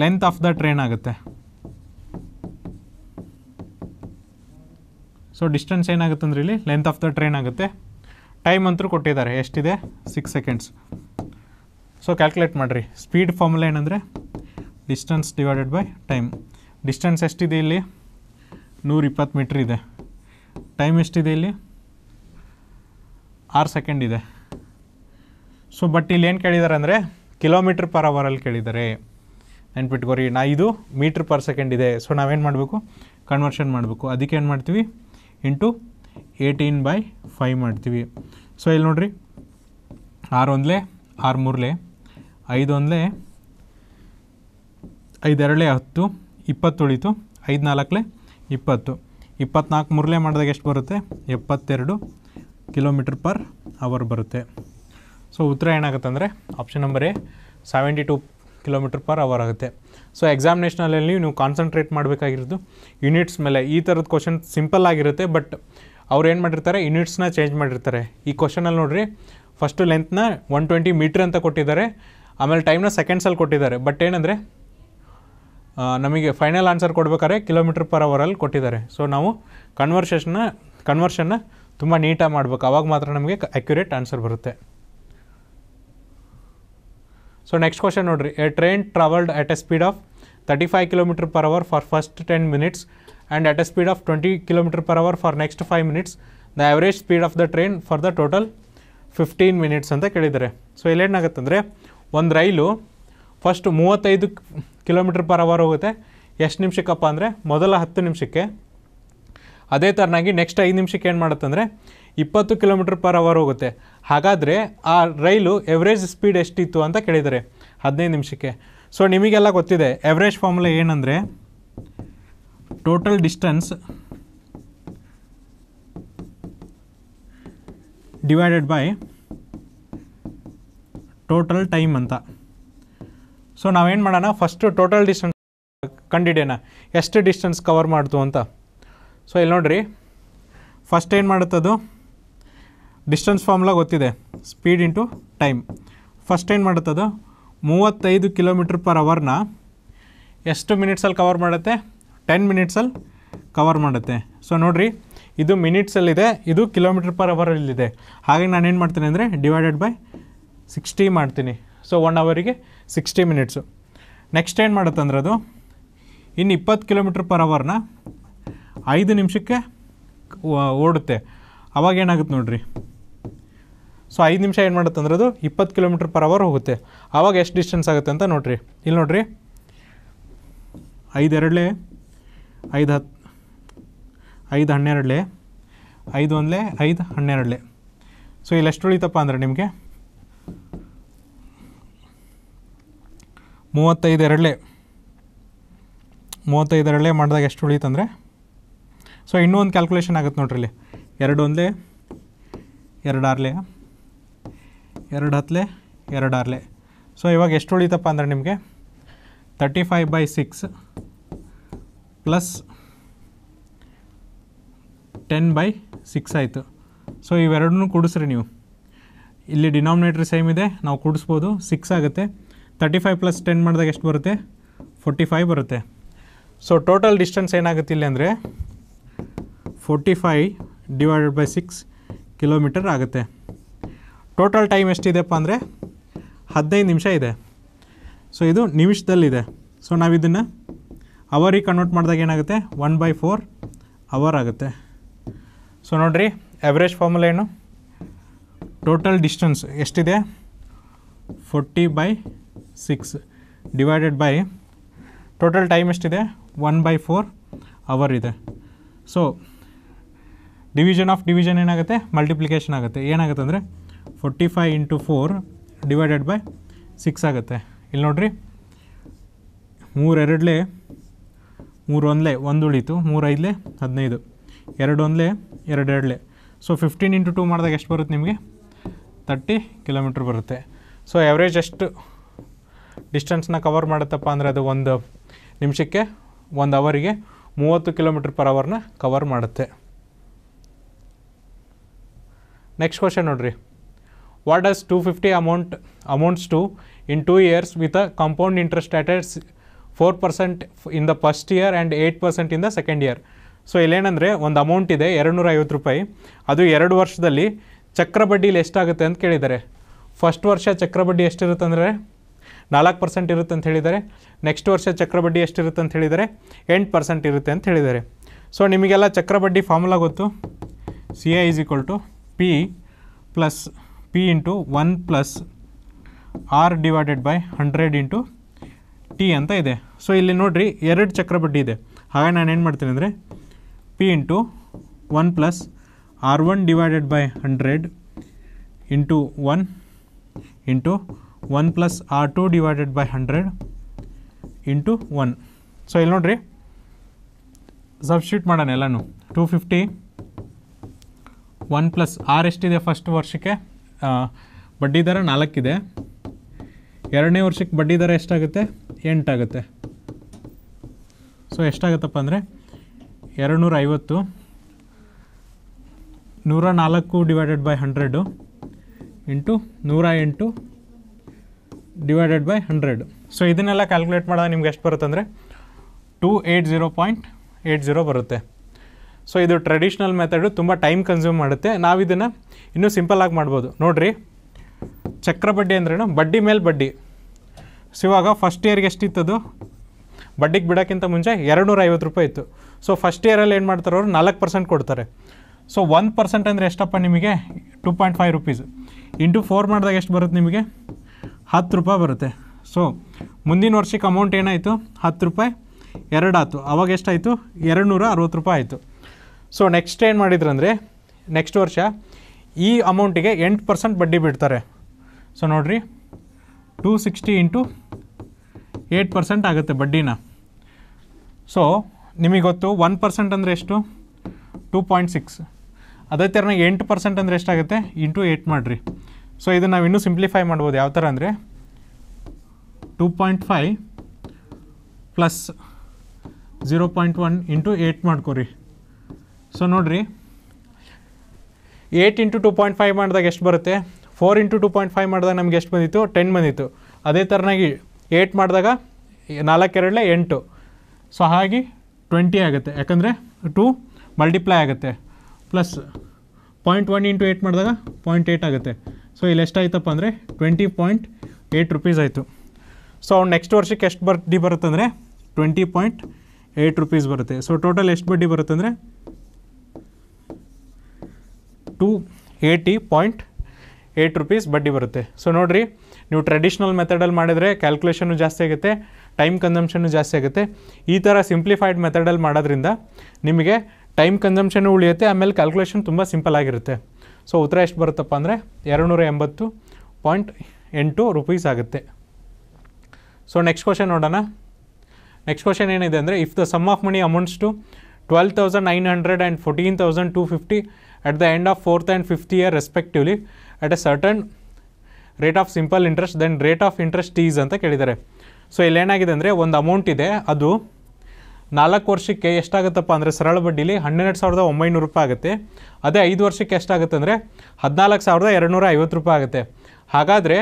ಲೆಂತ್ ಆಫ್ ದ ಟ್ರೈನ್ ಆಗುತ್ತೆ ಸೊ ಡಿಸ್ಟೆನ್ಸ್ ಏನಾಗುತ್ತೆ ಅಂದರೆ ಇಲ್ಲಿ ಲೆಂತ್ ಆಫ್ ದ ಟ್ರೈನ್ ಆಗುತ್ತೆ ಟೈಮ್ ಅಂತೂ ಕೊಟ್ಟಿದ್ದಾರೆ ಎಷ್ಟಿದೆ ಸಿಕ್ಸ್ ಸೆಕೆಂಡ್ಸ್ ಸೊ ಕ್ಯಾಲ್ಕುಲೇಟ್ ಮಾಡಿರಿ ಸ್ಪೀಡ್ ಫಾರ್ಮುಲಾ ಏನಂದರೆ distance divided by time distance ಎಷ್ಟಿದೆ ಇಲ್ಲಿ ನೂರಿಪ್ಪತ್ತು ಮೀಟ್ರ್ ಇದೆ ಟೈಮ್ ಎಷ್ಟಿದೆ ಇಲ್ಲಿ ಆರು ಸೆಕೆಂಡ್ ಇದೆ ಸೊ ಬಟ್ ಇಲ್ಲಿ ಏನು ಕೇಳಿದ್ದಾರೆ ಅಂದರೆ ಕಿಲೋಮೀಟ್ರ್ ಪರ್ ಅವರಲ್ಲಿ ಕೇಳಿದ್ದಾರೆ ನೆನ್ಪಿಟ್ಕೋರಿ ನಾ ಇದು ಮೀಟ್ರ್ ಪರ್ ಸೆಕೆಂಡ್ ಇದೆ ಸೊ ನಾವೇನು ಮಾಡಬೇಕು ಕನ್ವರ್ಷನ್ ಮಾಡಬೇಕು ಅದಕ್ಕೆ ಏನು ಮಾಡ್ತೀವಿ ಇಂಟು ಏಯ್ಟೀನ್ ಬೈ ಫೈವ್ ಮಾಡ್ತೀವಿ ಸೊ ಇಲ್ಲಿ ನೋಡಿರಿ ಆರು ಒಂದಲೇ ಆರು ಮೂರಲೆ ಐದು ಒಂದಲೇ ಐದೆರಡಲೇ ಹತ್ತು ಇಪ್ಪತ್ತು ಉಳಿತು ಐದು ನಾಲ್ಕಲೆ ಇಪ್ಪತ್ತು ಇಪ್ಪತ್ನಾಲ್ಕು ಮೂರಲೆ ಮಾಡಿದಾಗ ಎಷ್ಟು ಬರುತ್ತೆ ಎಪ್ಪತ್ತೆರಡು ಕಿಲೋಮೀಟ್ರ್ ಪರ್ ಅವರ್ ಬರುತ್ತೆ ಸೊ ಉತ್ತರ ಅಂದರೆ option number A seventy two kilometre per hour ಆಗುತ್ತೆ ಸೊ ಎಕ್ಸಾಮಿನೇಷನಲ್ಲಿ ನೀವು ಕಾನ್ಸಂಟ್ರೇಟ್ ಮಾಡಬೇಕಾಗಿರೋದು ಯೂನಿಟ್ಸ್ ಮೇಲೆ ಈ ಥರದ ಕ್ವಶನ್ ಸಿಂಪಲ್ ಆಗಿರುತ್ತೆ ಬಟ್ ಅವ್ರು ಏನು ಮಾಡಿರ್ತಾರೆ ಯೂನಿಟ್ಸ್ನ ಚೇಂಜ್ ಮಾಡಿರ್ತಾರೆ ಈ ಕ್ವಶನಲ್ಲಿ ನೋಡಿರಿ ಫಸ್ಟು ಲೆಂತ್ನ ಒನ್ ಟ್ವೆಂಟಿ ಮೀಟ್ರ್ ಅಂತ ಕೊಟ್ಟಿದ್ದಾರೆ ಆಮೇಲೆ ಟೈಮ್ನ ಸೆಕೆಂಡ್ಸಲ್ಲಿ ಕೊಟ್ಟಿದ್ದಾರೆ ಬಟ್ ಏನಂದರೆ ನಮಗೆ ಫೈನಲ್ ಆನ್ಸರ್ ಕೊಡಬೇಕಾದ್ರೆ ಕಿಲೋಮೀಟ್ರ್ ಪರ್ ಅವರಲ್ಲಿ ಕೊಟ್ಟಿದ್ದಾರೆ ಸೊ ನಾವು ಕನ್ವರ್ಸೇಷನ್ನ ಕನ್ವರ್ಷನ್ನ ತುಂಬ ನೀಟಾಗಿ ಮಾಡಬೇಕು ಆವಾಗ ಮಾತ್ರ ನಮಗೆ ಅಕ್ಯುರೇಟ್ ಆನ್ಸರ್ ಬರುತ್ತೆ ಸೊ ನೆಕ್ಸ್ಟ್ ಕ್ವಶನ್ ನೋಡ್ರಿ a train travelled at a speed of thirty five kilometre per hour for first ten minutes and at a speed of twenty kilometre per hour for next five minutes the average speed of the train for the total fifteen minutes ಅಂತ ಕೇಳಿದ್ದಾರೆ so ಇಲ್ಲೇನಾಗುತ್ತಂದರೆ ಒಂದು ರೈಲು first ಮೂವತ್ತೈದು kilometre per hour ಹೋಗುತ್ತೆ ಎಷ್ಟು ನಿಮಿಷಕ್ಕಪ್ಪ ಅಂದರೆ ಮೊದಲ ಹತ್ತು ನಿಮಿಷಕ್ಕೆ ಅದೇ ಥರನಾಗಿ ನೆಕ್ಸ್ಟ್ ಐದು ನಿಮಿಷಕ್ಕೆ ಏನು ಮಾಡುತ್ತಂದರೆ ಇಪ್ಪತ್ತು ಕಿಲೋಮೀಟರ್ ಪರ್ ಅವರ್ ಹೋಗುತ್ತೆ ಹಾಗಾದರೆ ಆ ರೈಲು ಎವ್ರೇಜ್ ಸ್ಪೀಡ್ ಎಷ್ಟಿತ್ತು ಅಂತ ಕೇಳಿದ್ದಾರೆ ಹದಿನೈದು ನಿಮಿಷಕ್ಕೆ ಸೊ ನಿಮಗೆಲ್ಲ ಗೊತ್ತಿದೆ ಎವರೇಜ್ ಫಾರ್ಮುಲಾ ಏನಂದರೆ total distance divided by total time ಅಂತ ಸೊ ನಾವೇನು ಮಾಡೋಣ ಫಸ್ಟು ಟೋಟಲ್ ಡಿಸ್ಟೆನ್ಸ್ ಕಂಡಿಡಿಯೋಣ ಎಷ್ಟು ಡಿಸ್ಟೆನ್ಸ್ ಕವರ್ ಮಾಡ್ತು ಅಂತ ಸೊ ಇಲ್ಲಿ ನೋಡ್ರಿ ಫಸ್ಟ್ ಏನು ಮಾಡುತ್ತದು ಡಿಸ್ಟೆನ್ಸ್ ಫಾರ್ಮುಲಾ ಗೊತ್ತಿದೆ ಸ್ಪೀಡ್ ಇಂಟು ಟೈಮ್ ಫಸ್ಟ್ ಏನು ಅದು ಮೂವತ್ತೈದು ಕಿಲೋಮೀಟ್ರ್ ಪರ್ ಅವರ್ನ ಎಷ್ಟು ಮಿನಿಟ್ಸಲ್ಲಿ ಕವರ್ ಮಾಡುತ್ತೆ ಟೆನ್ ಮಿನಿಟ್ಸಲ್ಲಿ ಕವರ್ ಮಾಡುತ್ತೆ ಸೊ ನೋಡಿರಿ ಇದು ಮಿನಿಟ್ಸಲ್ಲಿದೆ ಇದು ಕಿಲೋಮೀಟ್ರ್ ಪರ್ ಅವರಲ್ಲಿದೆ ಹಾಗೆ ಏನು ಮಾಡ್ತೀನಿ ಅಂದರೆ ಡಿವೈಡೆಡ್ ಬೈ ಸಿಕ್ಸ್ಟಿ ಮಾಡ್ತೀನಿ ಸೊ ಒನ್ ಅವರಿಗೆ ಸಿಕ್ಸ್ಟಿ ಮಿನಿಟ್ಸು ನೆಕ್ಸ್ಟ್ ಏನು ಅಂದ್ರೆ ಅದು ಇನ್ನು ಇಪ್ಪತ್ತು ಕಿಲೋಮೀಟ್ರ್ ಪರ್ ಅವರ್ನ ಐದು ನಿಮಿಷಕ್ಕೆ ಓಡುತ್ತೆ ಅವಾಗ ಏನಾಗುತ್ತೆ ನೋಡಿರಿ ಸೊ ಐದು ನಿಮಿಷ ಏನು ಮಾಡುತ್ತೆ ಅಂದರೆ ಅದು ಇಪ್ಪತ್ತು ಕಿಲೋಮೀಟ್ರ್ ಪರ್ ಅವರ್ ಹೋಗುತ್ತೆ ಆವಾಗ ಎಷ್ಟು ಡಿಸ್ಟೆನ್ಸ್ ಆಗುತ್ತೆ ಅಂತ ನೋಡಿರಿ ಇಲ್ಲಿ ನೋಡಿರಿ ಐದೆರಡಲೇ ಐದು ಹತ್ತು ಐದು ಹನ್ನೆರಡಲೇ ಐದು ಒಂದಲೇ ಐದು ಹನ್ನೆರಡಲೇ ಸೊ ಇಲ್ಲಿ ಎಷ್ಟು ಉಳಿತಪ್ಪ ಅಂದರೆ ನಿಮಗೆ ಮೂವತ್ತೈದು ಎರಡಲೆ ಮೂವತ್ತೈದು ಎರಡಲೆ ಮಾಡಿದಾಗ ಎಷ್ಟು ಉಳಿತಂದರೆ ಸೊ ಇನ್ನೂ ಒಂದು ಕ್ಯಾಲ್ಕುಲೇಷನ್ ಆಗುತ್ತೆ ನೋಡಿರಿ ಇಲ್ಲಿ ಎರಡು ಒಂದಲೇ ಎರಡು ಆರ್ಲೇ ಎರಡು ಹತ್ತಲೆ ಎರಡು ಸೊ ಇವಾಗ ಎಷ್ಟು ಉಳಿತಪ್ಪ ಅಂದರೆ ನಿಮಗೆ thirty five by six plus ten by six ಆಯಿತು ಸೊ ಇವೆರಡನ್ನೂ ಕೂಡಿಸ್ರಿ ನೀವು ಇಲ್ಲಿ ಡಿನಾಮಿನೇಟ್ರಿ ಸೇಮ್ ಇದೆ ನಾವು ಕೂಡಿಸ್ಬೋದು ಸಿಕ್ಸ್ ಆಗುತ್ತೆ ತರ್ಟಿ ಫೈವ್ ಪ್ಲಸ್ ಟೆನ್ ಮಾಡಿದಾಗ ಎಷ್ಟು ಬರುತ್ತೆ ಫೋರ್ಟಿ ಫೈವ್ ಬರುತ್ತೆ ಸೊ ಟೋಟಲ್ ಡಿಸ್ಟೆನ್ಸ್ ಏನಾಗುತ್ತೆ ಇಲ್ಲಿ ಅಂದರೆ forty five divided by six kilometre ಆಗುತ್ತೆ ಟೋಟಲ್ ಟೈಮ್ ಎಷ್ಟಿದೆಪ್ಪ ಅಂದರೆ ಹದಿನೈದು ನಿಮಿಷ ಇದೆ ಸೊ ಇದು ನಿಮಿಷದಲ್ಲಿದೆ ಸೊ ನಾವು ಇದನ್ನು ಅವರಿಗೆ ಕನ್ವರ್ಟ್ ಮಾಡಿದಾಗ ಏನಾಗುತ್ತೆ ಒನ್ ಬೈ ಫೋರ್ ಅವರ್ ಆಗುತ್ತೆ ಸೊ ನೋಡಿರಿ ಎವರೇಜ್ ಫಾರ್ಮುಲಾ ಏನು ಟೋಟಲ್ ಡಿಸ್ಟೆನ್ಸ್ ಎಷ್ಟಿದೆ forty by six divided by total time ಎಷ್ಟಿದೆ ಒನ್ ಬೈ ಫೋರ್ ಅವರ್ ಇದೆ ಸೊ ಡಿವಿಷನ್ ಆಫ್ ಡಿವಿಷನ್ ಏನಾಗುತ್ತೆ ಮಲ್ಟಿಪ್ಲಿಕೇಶನ್ ಆಗುತ್ತೆ ಏನಾಗುತ್ತೆ ಅಂದರೆ forty five into four divided by six ಆಗುತ್ತೆ ಇಲ್ಲಿ ನೋಡ್ರಿ ಮೂರೆರಡಲೇ ಮೂರು ಒಂದು ಉಳೀತು ಮೂರು ಹದಿನೈದು ಎರಡು ಎರಡೆರಡಲೆ ಎರಡೆರಡಲೇ ಸೊ ಫಿಫ್ಟೀನ್ ಇಂಟು ಟೂ ಮಾಡಿದಾಗ ಎಷ್ಟು ಬರುತ್ತೆ ನಿಮಗೆ ತರ್ಟಿ ಕಿಲೋಮೀಟ್ರ್ ಬರುತ್ತೆ ಸೊ ಎವ್ರೇಜ್ ಎಷ್ಟು ಡಿಸ್ಟೆನ್ಸ್ನ ಕವರ್ ಮಾಡುತ್ತಪ್ಪ ಅಂದರೆ ಅದು ಒಂದು ನಿಮಿಷಕ್ಕೆ ಒಂದು ಅವರಿಗೆ ಮೂವತ್ತು ಕಿಲೋಮೀಟ್ರ್ ಪರ್ ಅವರ್ನ ಕವರ್ ಮಾಡುತ್ತೆ ನೆಕ್ಸ್ಟ್ ಕ್ವಶನ್ ನೋಡಿರಿ what does 250 amount amounts to in 2 years with a compound interest at 4% in the first year and 8% in the second year. So ಇಲ್ಲೇನಂದರೆ ಒಂದು ಅಮೌಂಟ್ ಇದೆ ಎರಡು ನೂರ ಐವತ್ತು ರೂಪಾಯಿ ಅದು ಎರಡು ವರ್ಷದಲ್ಲಿ ಚಕ್ರ ಬಡ್ಡಿಲಿ ಎಷ್ಟಾಗುತ್ತೆ ಅಂತ ಕೇಳಿದ್ದಾರೆ ಫಸ್ಟ್ ವರ್ಷ ಚಕ್ರಬಡ್ಡಿ ಬಡ್ಡಿ ಎಷ್ಟಿರುತ್ತೆ ಅಂದರೆ ನಾಲ್ಕು ಪರ್ಸೆಂಟ್ ಇರುತ್ತೆ ಅಂತ ಹೇಳಿದ್ದಾರೆ ನೆಕ್ಸ್ಟ್ ವರ್ಷ ಚಕ್ರಬಡ್ಡಿ ಎಷ್ಟಿರುತ್ತೆ ಅಂತ ಹೇಳಿದರೆ ಎಂಟು ಪರ್ಸೆಂಟ್ ಇರುತ್ತೆ ಅಂತ ಹೇಳಿದ್ದಾರೆ ಸೊ ನಿಮಗೆಲ್ಲ ಚಕ್ರಬಡ್ಡಿ ಫಾರ್ಮುಲಾ ಗೊತ್ತು C I is equal to P plus P into one plus R divided by hundred into T ಅಂತ ಇದೆ ಸೊ ಇಲ್ಲಿ ನೋಡಿರಿ ಎರಡು ಚಕ್ರಪಟ್ಟಿ ಇದೆ ಹಾಗಾಗಿ ನಾನು ಏನು ಮಾಡ್ತೀನಿ ಅಂದರೆ P into one plus R one divided by hundred into one into one plus R two divided by hundred into one so ಇಲ್ಲಿ ನೋಡಿರಿ ಸಬ್ಸ್ಟ್ಯೂಟ್ ಮಾಡೋಣ ಎಲ್ಲನೂ two fifty one plus R ಎಷ್ಟಿದೆ ಫಸ್ಟ್ ವರ್ಷಕ್ಕೆ ಬಡ್ಡಿ ದರ ನಾಲ್ಕಿದೆ ಎರಡನೇ ವರ್ಷಕ್ಕೆ ಬಡ್ಡಿ ದರ ಎಷ್ಟಾಗುತ್ತೆ ಎಂಟಾಗುತ್ತೆ ಸೊ ಎಷ್ಟಾಗುತ್ತಪ್ಪ ಅಂದರೆ ಎರಡು ನೂರ ಐವತ್ತು ನೂರ ನಾಲ್ಕು ಡಿವೈಡೆಡ್ ಬೈ ಹಂಡ್ರೆಡು ಇಂಟು ನೂರ ಎಂಟು ಡಿವೈಡೆಡ್ ಬೈ ಹಂಡ್ರೆಡು ಸೊ ಇದನ್ನೆಲ್ಲ ಕ್ಯಾಲ್ಕುಲೇಟ್ ಮಾಡಿದಾಗ ನಿಮ್ಗೆ ಎಷ್ಟು ಬರುತ್ತೆ ಅಂದರೆ two eight zero point eight zero ಬರುತ್ತೆ ಸೊ ಇದು ಟ್ರೆಡಿಷ್ನಲ್ ಮೆಥಡು ತುಂಬ ಟೈಮ್ ಕನ್ಸ್ಯೂಮ್ ಮಾಡುತ್ತೆ ನಾವು ಇದನ್ನು ಇನ್ನೂ ಸಿಂಪಲ್ಲಾಗಿ ಮಾಡ್ಬೋದು ನೋಡಿರಿ ಚಕ್ರ ಬಡ್ಡಿ ಅಂದ್ರೇನು ಬಡ್ಡಿ ಮೇಲೆ ಬಡ್ಡಿ ಸೊ ಇವಾಗ ಫಸ್ಟ್ ಇಯರ್ಗೆ ಎಷ್ಟಿತ್ತದು ಬಡ್ಡಿಗೆ ಬಿಡೋಕ್ಕಿಂತ ಮುಂಚೆ ಎರಡು ನೂರ ಐವತ್ತು ರೂಪಾಯಿ ಇತ್ತು ಸೊ ಫಸ್ಟ್ ಇಯರಲ್ಲಿ ಏನು ಮಾಡ್ತಾರೆ ಅವರು ನಾಲ್ಕು ಪರ್ಸೆಂಟ್ ಕೊಡ್ತಾರೆ ಸೊ ಒನ್ ಪರ್ಸೆಂಟ್ ಅಂದರೆ ಎಷ್ಟಪ್ಪ ನಿಮಗೆ two point five rupees into four ಮಾಡಿದಾಗ ಎಷ್ಟು ಬರುತ್ತೆ ನಿಮಗೆ ಹತ್ತು ರೂಪಾಯಿ ಬರುತ್ತೆ ಸೊ ಮುಂದಿನ ವರ್ಷಕ್ಕೆ ಅಮೌಂಟ್ ಏನಾಯಿತು ಹತ್ತು ರೂಪಾಯಿ ಎರಡು ಆಯಿತು ಆವಾಗ ಎಷ್ಟಾಯಿತು ಎರಡು ನೂರ ಅರವತ್ತು ರೂಪಾಯಿ ಆಯಿತು ಸೊ ನೆಕ್ಸ್ಟ್ ಏನು ಮಾಡಿದ್ರು ಅಂದರೆ ನೆಕ್ಸ್ಟ್ ವರ್ಷ ಈ ಅಮೌಂಟಿಗೆ ಎಂಟು ಪರ್ಸೆಂಟ್ ಬಡ್ಡಿ ಬಿಡ್ತಾರೆ ಸೊ ನೋಡಿರಿ two sixty into eight percent ಆಗುತ್ತೆ ಬಡ್ಡಿನ ಸೊ ನಿಮಗೆ ಗೊತ್ತು ಒನ್ ಪರ್ಸೆಂಟ್ ಅಂದರೆ ಎಷ್ಟು ಟೂ ಪಾಯಿಂಟ್ ಸಿಕ್ಸ್ ಅದೇ ಥರನ ಎಂಟು ಪರ್ಸೆಂಟ್ ಅಂದರೆ ಎಷ್ಟಾಗುತ್ತೆ ಇಂಟು ಏಯ್ಟ್ ಮಾಡಿರಿ ಸೊ ಇದನ್ನು ನಾವು ಇನ್ನೂ ಸಿಂಪ್ಲಿಫೈ ಮಾಡ್ಬೋದು ಯಾವ ಥರ ಅಂದರೆ two point five plus zero point one into eight ಮಾಡ್ಕೊರಿ ಸೊ ನೋಡಿರಿ eight into two point five ಮಾಡಿದಾಗ ಎಷ್ಟು ಬರುತ್ತೆ four into two point five ಮಾಡಿದಾಗ ನಮ್ಗೆ ಎಷ್ಟು ಬಂದಿತ್ತು ಟೆನ್ ಬಂದಿತ್ತು ಅದೇ ಥರನಾಗಿ ಏಯ್ಟ್ ಮಾಡಿದಾಗ ನಾಲ್ಕು ನಾಲ್ಕೆರಡಲೆ ಎಂಟು ಸೊ ಹಾಗಾಗಿ ಟ್ವೆಂಟಿ ಆಗುತ್ತೆ ಯಾಕಂದರೆ ಟು ಮಲ್ಟಿಪ್ಲೈ ಆಗುತ್ತೆ plus point one into eight ಮಾಡಿದಾಗ ಪಾಯಿಂಟ್ ಏಯ್ಟ್ ಆಗುತ್ತೆ ಸೊ ಇಲ್ಲಿ ಎಷ್ಟಾಯ್ತಪ್ಪ ಅಂದರೆ ಟ್ವೆಂಟಿ ಪಾಯಿಂಟ್ ಏಯ್ಟ್ ರುಪೀಸ್ ಆಯಿತು ಸೊ ಅವ್ನು ನೆಕ್ಸ್ಟ್ ವರ್ಷಕ್ಕೆ ಎಷ್ಟು ಬಡ್ಡಿ ಬರುತ್ತಂದರೆ ಟ್ವೆಂಟಿ ಪಾಯಿಂಟ್ ಏಯ್ಟ್ ರುಪೀಸ್ ಬರುತ್ತೆ ಸೊ ಟೋಟಲ್ ಎಷ್ಟು ಬಡ್ಡಿ ಬರುತ್ತಂದರೆ two eighty point eight rupees ಬಡ್ಡಿ ಬರುತ್ತೆ ಸೊ ನೋಡಿರಿ ನೀವು ಟ್ರೆಡಿಷ್ನಲ್ ಮೆಥಡಲ್ಲಿ ಮಾಡಿದರೆ ಕ್ಯಾಲ್ಕುಲೇಷನು ಜಾಸ್ತಿ ಆಗುತ್ತೆ ಟೈಮ್ ಕನ್ಸಂಪ್ಷನು ಜಾಸ್ತಿ ಆಗುತ್ತೆ ಈ ಥರ ಸಿಂಪ್ಲಿಫೈಡ್ ಮೆಥಡಲ್ಲಿ ಮಾಡೋದ್ರಿಂದ ನಿಮಗೆ ಟೈಮ್ ಕನ್ಸಮ್ಷನ್ನು ಉಳಿಯುತ್ತೆ ಆಮೇಲೆ ಕ್ಯಾಲ್ಕುಲೇಷನ್ ತುಂಬ ಸಿಂಪಲ್ ಆಗಿರುತ್ತೆ ಸೊ ಉತ್ತರ ಎಷ್ಟು ಬರುತ್ತಪ್ಪ ಅಂದರೆ ಎರಡುನೂರ ಎಂಬತ್ತು ಪಾಯಿಂಟ್ ಎಂಟು ರುಪೀಸ್ ಆಗುತ್ತೆ ಸೊ ನೆಕ್ಸ್ಟ್ ಕ್ವಶನ್ ನೋಡೋಣ ನೆಕ್ಸ್ಟ್ ಕ್ವಶನ್ ಏನಿದೆ ಅಂದರೆ if the sum of money amounts to twelve thousand nine hundred and fourteen thousand two fifty at the end of fourth and fifth year respectively at a certain rate of simple interest then rate of interest is ಅಂತ ಕೇಳಿದ್ದಾರೆ so ಇಲ್ಲಿ ಏನಾಗಿದೆ ಅಂದರೆ ಒಂದು amount ಇದೆ ಅದು ನಾಲ್ಕು ವರ್ಷಕ್ಕೆ ಎಷ್ಟಾಗುತ್ತಪ್ಪ ಅಂದರೆ ಸರಳ ಬಡ್ಡಿಲಿ ಹನ್ನೆರಡು ಸಾವಿರದ ಒಂಬೈನೂರು ರೂಪಾಯಿ ಆಗುತ್ತೆ ಅದೇ ಐದು ವರ್ಷಕ್ಕೆ ಎಷ್ಟಾಗುತ್ತೆ ಅಂದರೆ ಹದಿನಾಲ್ಕು ಸಾವಿರದ ಎರಡುನೂರ ಐವತ್ತು ರೂಪಾಯಿ ಆಗುತ್ತೆ ಹಾಗಾದರೆ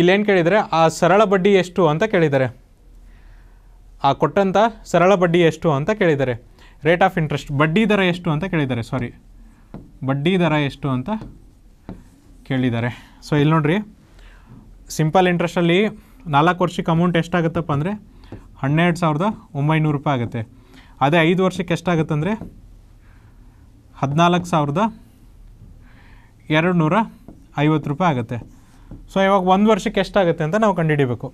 ಇಲ್ಲೇನು ಕೇಳಿದರೆ ಆ ಸರಳ ಬಡ್ಡಿ ಎಷ್ಟು ಅಂತ ಕೇಳಿದ್ದಾರೆ ಆ ಕೊಟ್ಟಂಥ ಸರಳ ಬಡ್ಡಿ ಎಷ್ಟು ಅಂತ ಕೇಳಿದ್ದಾರೆ ರೇಟ್ ಆಫ್ ಇಂಟ್ರೆಸ್ಟ್ ಬಡ್ಡಿ ದರ ಎಷ್ಟು ಅಂತ ಕೇಳಿದ್ದಾರೆ ಸಾರಿ ಬಡ್ಡಿ ದರ ಎಷ್ಟು ಅಂತ ಕೇಳಿದ್ದಾರೆ ಸೊ ಇಲ್ಲಿ ನೋಡ್ರಿ ಸಿಂಪಲ್ ಇಂಟ್ರೆಸ್ಟಲ್ಲಿ ನಾಲ್ಕು ವರ್ಷಕ್ಕೆ ಅಮೌಂಟ್ ಎಷ್ಟಾಗುತ್ತಪ್ಪ ಅಂದರೆ ಹನ್ನೆರಡು ಸಾವಿರದ ಒಂಬೈನೂರು ರೂಪಾಯಿ ಆಗುತ್ತೆ ಅದೇ ಐದು ವರ್ಷಕ್ಕೆ ಎಷ್ಟಾಗುತ್ತೆ ಅಂದರೆ ಹದಿನಾಲ್ಕು ಸಾವಿರದ ಎರಡು ನೂರ ಐವತ್ತು ರೂಪಾಯಿ ಆಗುತ್ತೆ ಸೊ ಇವಾಗ ಒಂದು ವರ್ಷಕ್ಕೆ ಎಷ್ಟಾಗುತ್ತೆ ಅಂತ ನಾವು ಕಂಡುಹಿಡಿಬೇಕು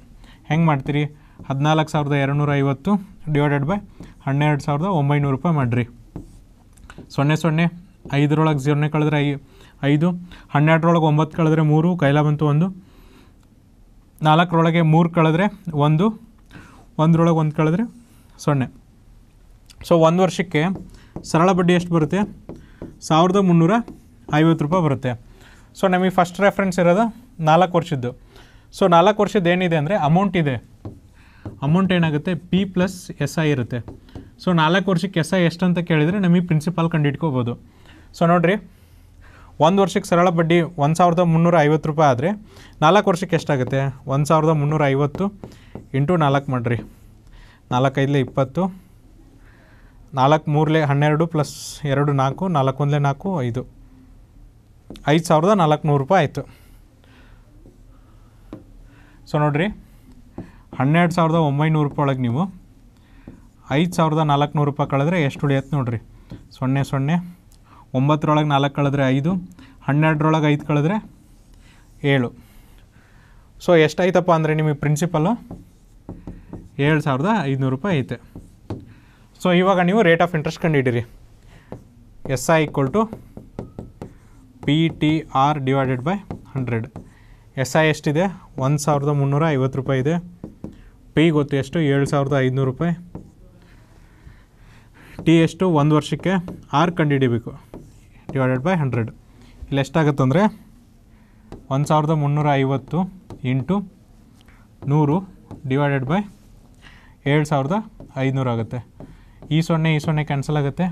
ಹೆಂಗೆ ಮಾಡ್ತೀರಿ ಹದಿನಾಲ್ಕು ಸಾವಿರದ ಎರಡು ನೂರ ಐವತ್ತು ಡಿವೈಡೆಡ್ ಬೈ ಹನ್ನೆರಡು ಸಾವಿರದ ಒಂಬೈನೂರು ರೂಪಾಯಿ ಮಾಡಿರಿ ಸೊನ್ನೆ ಸೊನ್ನೆ ಐದರೊಳಗೆ ಜೀರೋನೇ ಕಳೆದ್ರೆ ಐ ಐದು ಹನ್ನೆರಡರೊಳಗೆ ಒಂಬತ್ತು ಕಳೆದ್ರೆ ಮೂರು ಕೈಲ ಬಂತು ಒಂದು ನಾಲ್ಕರೊಳಗೆ ಮೂರು ಕಳೆದ್ರೆ ಒಂದು ಒಂದರೊಳಗೆ ಒಂದು ಕಳೆದ್ರೆ ಸೊನ್ನೆ ಸೊ ಒಂದು ವರ್ಷಕ್ಕೆ ಸರಳ ಬಡ್ಡಿ ಎಷ್ಟು ಬರುತ್ತೆ ಸಾವಿರದ ಮುನ್ನೂರ ಐವತ್ತು ರೂಪಾಯಿ ಬರುತ್ತೆ ಸೊ ನಮಗೆ ಫಸ್ಟ್ ರೆಫರೆನ್ಸ್ ಇರೋದು ನಾಲ್ಕು ವರ್ಷದ್ದು ಸೊ ನಾಲ್ಕು ವರ್ಷದ್ದು ಏನಿದೆ ಅಂದರೆ ಅಮೌಂಟ್ ಇದೆ ಅಮೌಂಟ್ ಏನಾಗುತ್ತೆ ಪಿ ಪ್ಲಸ್ ಎಸ್ ಐ ಇರುತ್ತೆ ಸೊ ನಾಲ್ಕು ವರ್ಷಕ್ಕೆ ಎಸ್ ಐ ಎಷ್ಟು ಅಂತ ಕೇಳಿದರೆ ನಮಗೆ ಪ್ರಿನ್ಸಿಪಾಲ್ ಕಂಡು ಇಟ್ಕೋಬೋದು ಸೊ ನೋಡಿರಿ ಒಂದು ವರ್ಷಕ್ಕೆ ಸರಳ ಬಡ್ಡಿ ಒಂದು ಸಾವಿರದ ಮುನ್ನೂರ ಐವತ್ತು ರೂಪಾಯಿ ಆದರೆ ನಾಲ್ಕು ವರ್ಷಕ್ಕೆ ಎಷ್ಟಾಗುತ್ತೆ ಒಂದು ಸಾವಿರದ ಮುನ್ನೂರ ಐವತ್ತು ಇಂಟು ನಾಲ್ಕು ಮಾಡಿರಿ ನಾಲ್ಕೈದಲೆ ಇಪ್ಪತ್ತು ನಾಲ್ಕು ಮೂರಲೆ ಹನ್ನೆರಡು ಪ್ಲಸ್ ಎರಡು ನಾಲ್ಕು ನಾಲ್ಕು ಒಂದಲೇ ನಾಲ್ಕು ಐದು ಐದು ಸಾವಿರದ ನಾಲ್ಕು ನೂರು ರೂಪಾಯಿ ಆಯಿತು ಸೊ ನೋಡಿರಿ ಹನ್ನೆರಡು ಸಾವಿರದ ಒಂಬೈನೂರು ರೂಪಾಯಿ ಒಳಗೆ ನೀವು ಐದು ಸಾವಿರದ ನಾಲ್ಕುನೂರು ರೂಪಾಯಿ ಕಳೆದ್ರೆ ಎಷ್ಟು ಉಳಿಯತ್ತೆ ನೋಡಿರಿ ಸೊನ್ನೆ ಸೊನ್ನೆ ಒಂಬತ್ತರೊಳಗೆ ನಾಲ್ಕು ಕಳೆದ್ರೆ ಐದು ಹನ್ನೆರಡರೊಳಗೆ ಐದು ಕಳೆದ್ರೆ ಏಳು ಸೊ ಎಷ್ಟಾಯ್ತಪ್ಪ ಅಂದರೆ ನಿಮಗೆ ಪ್ರಿನ್ಸಿಪಲ್ಲು ಏಳು ಸಾವಿರದ ಐದುನೂರು ರೂಪಾಯಿ ಐತೆ ಸೊ ಇವಾಗ ನೀವು ರೇಟ್ ಆಫ್ ಇಂಟ್ರೆಸ್ಟ್ ಕಂಡುಹಿಡಿರಿ S I equal to P T R divided by hundred S I ಎಷ್ಟಿದೆ ಒಂದು ಸಾವಿರದ ಮುನ್ನೂರ ಐವತ್ತು ರೂಪಾಯಿ ಇದೆ ಪಿ ಗೊತ್ತು ಎಷ್ಟು ಏಳು ಸಾವಿರದ ಐದುನೂರು ರೂಪಾಯಿ ಟಿ ಎಷ್ಟು ಒಂದು ವರ್ಷಕ್ಕೆ ಆರ್ ಕಂಡುಹಿಡಿಬೇಕು ಡಿವೈಡೆಡ್ ಬೈ ಹಂಡ್ರೆಡ್ ಇಲ್ಲಿ ಅಂದರೆ ಒಂದು ಸಾವಿರದ ಮುನ್ನೂರ ಐವತ್ತು ಇಂಟು ನೂರು ಡಿವೈಡೆಡ್ ಬೈ ಏಳು ಸಾವಿರದ ಐದುನೂರು ಆಗುತ್ತೆ ಈ ಸೊನ್ನೆ ಈ ಸೊನ್ನೆ ಕ್ಯಾನ್ಸಲ್ ಆಗುತ್ತೆ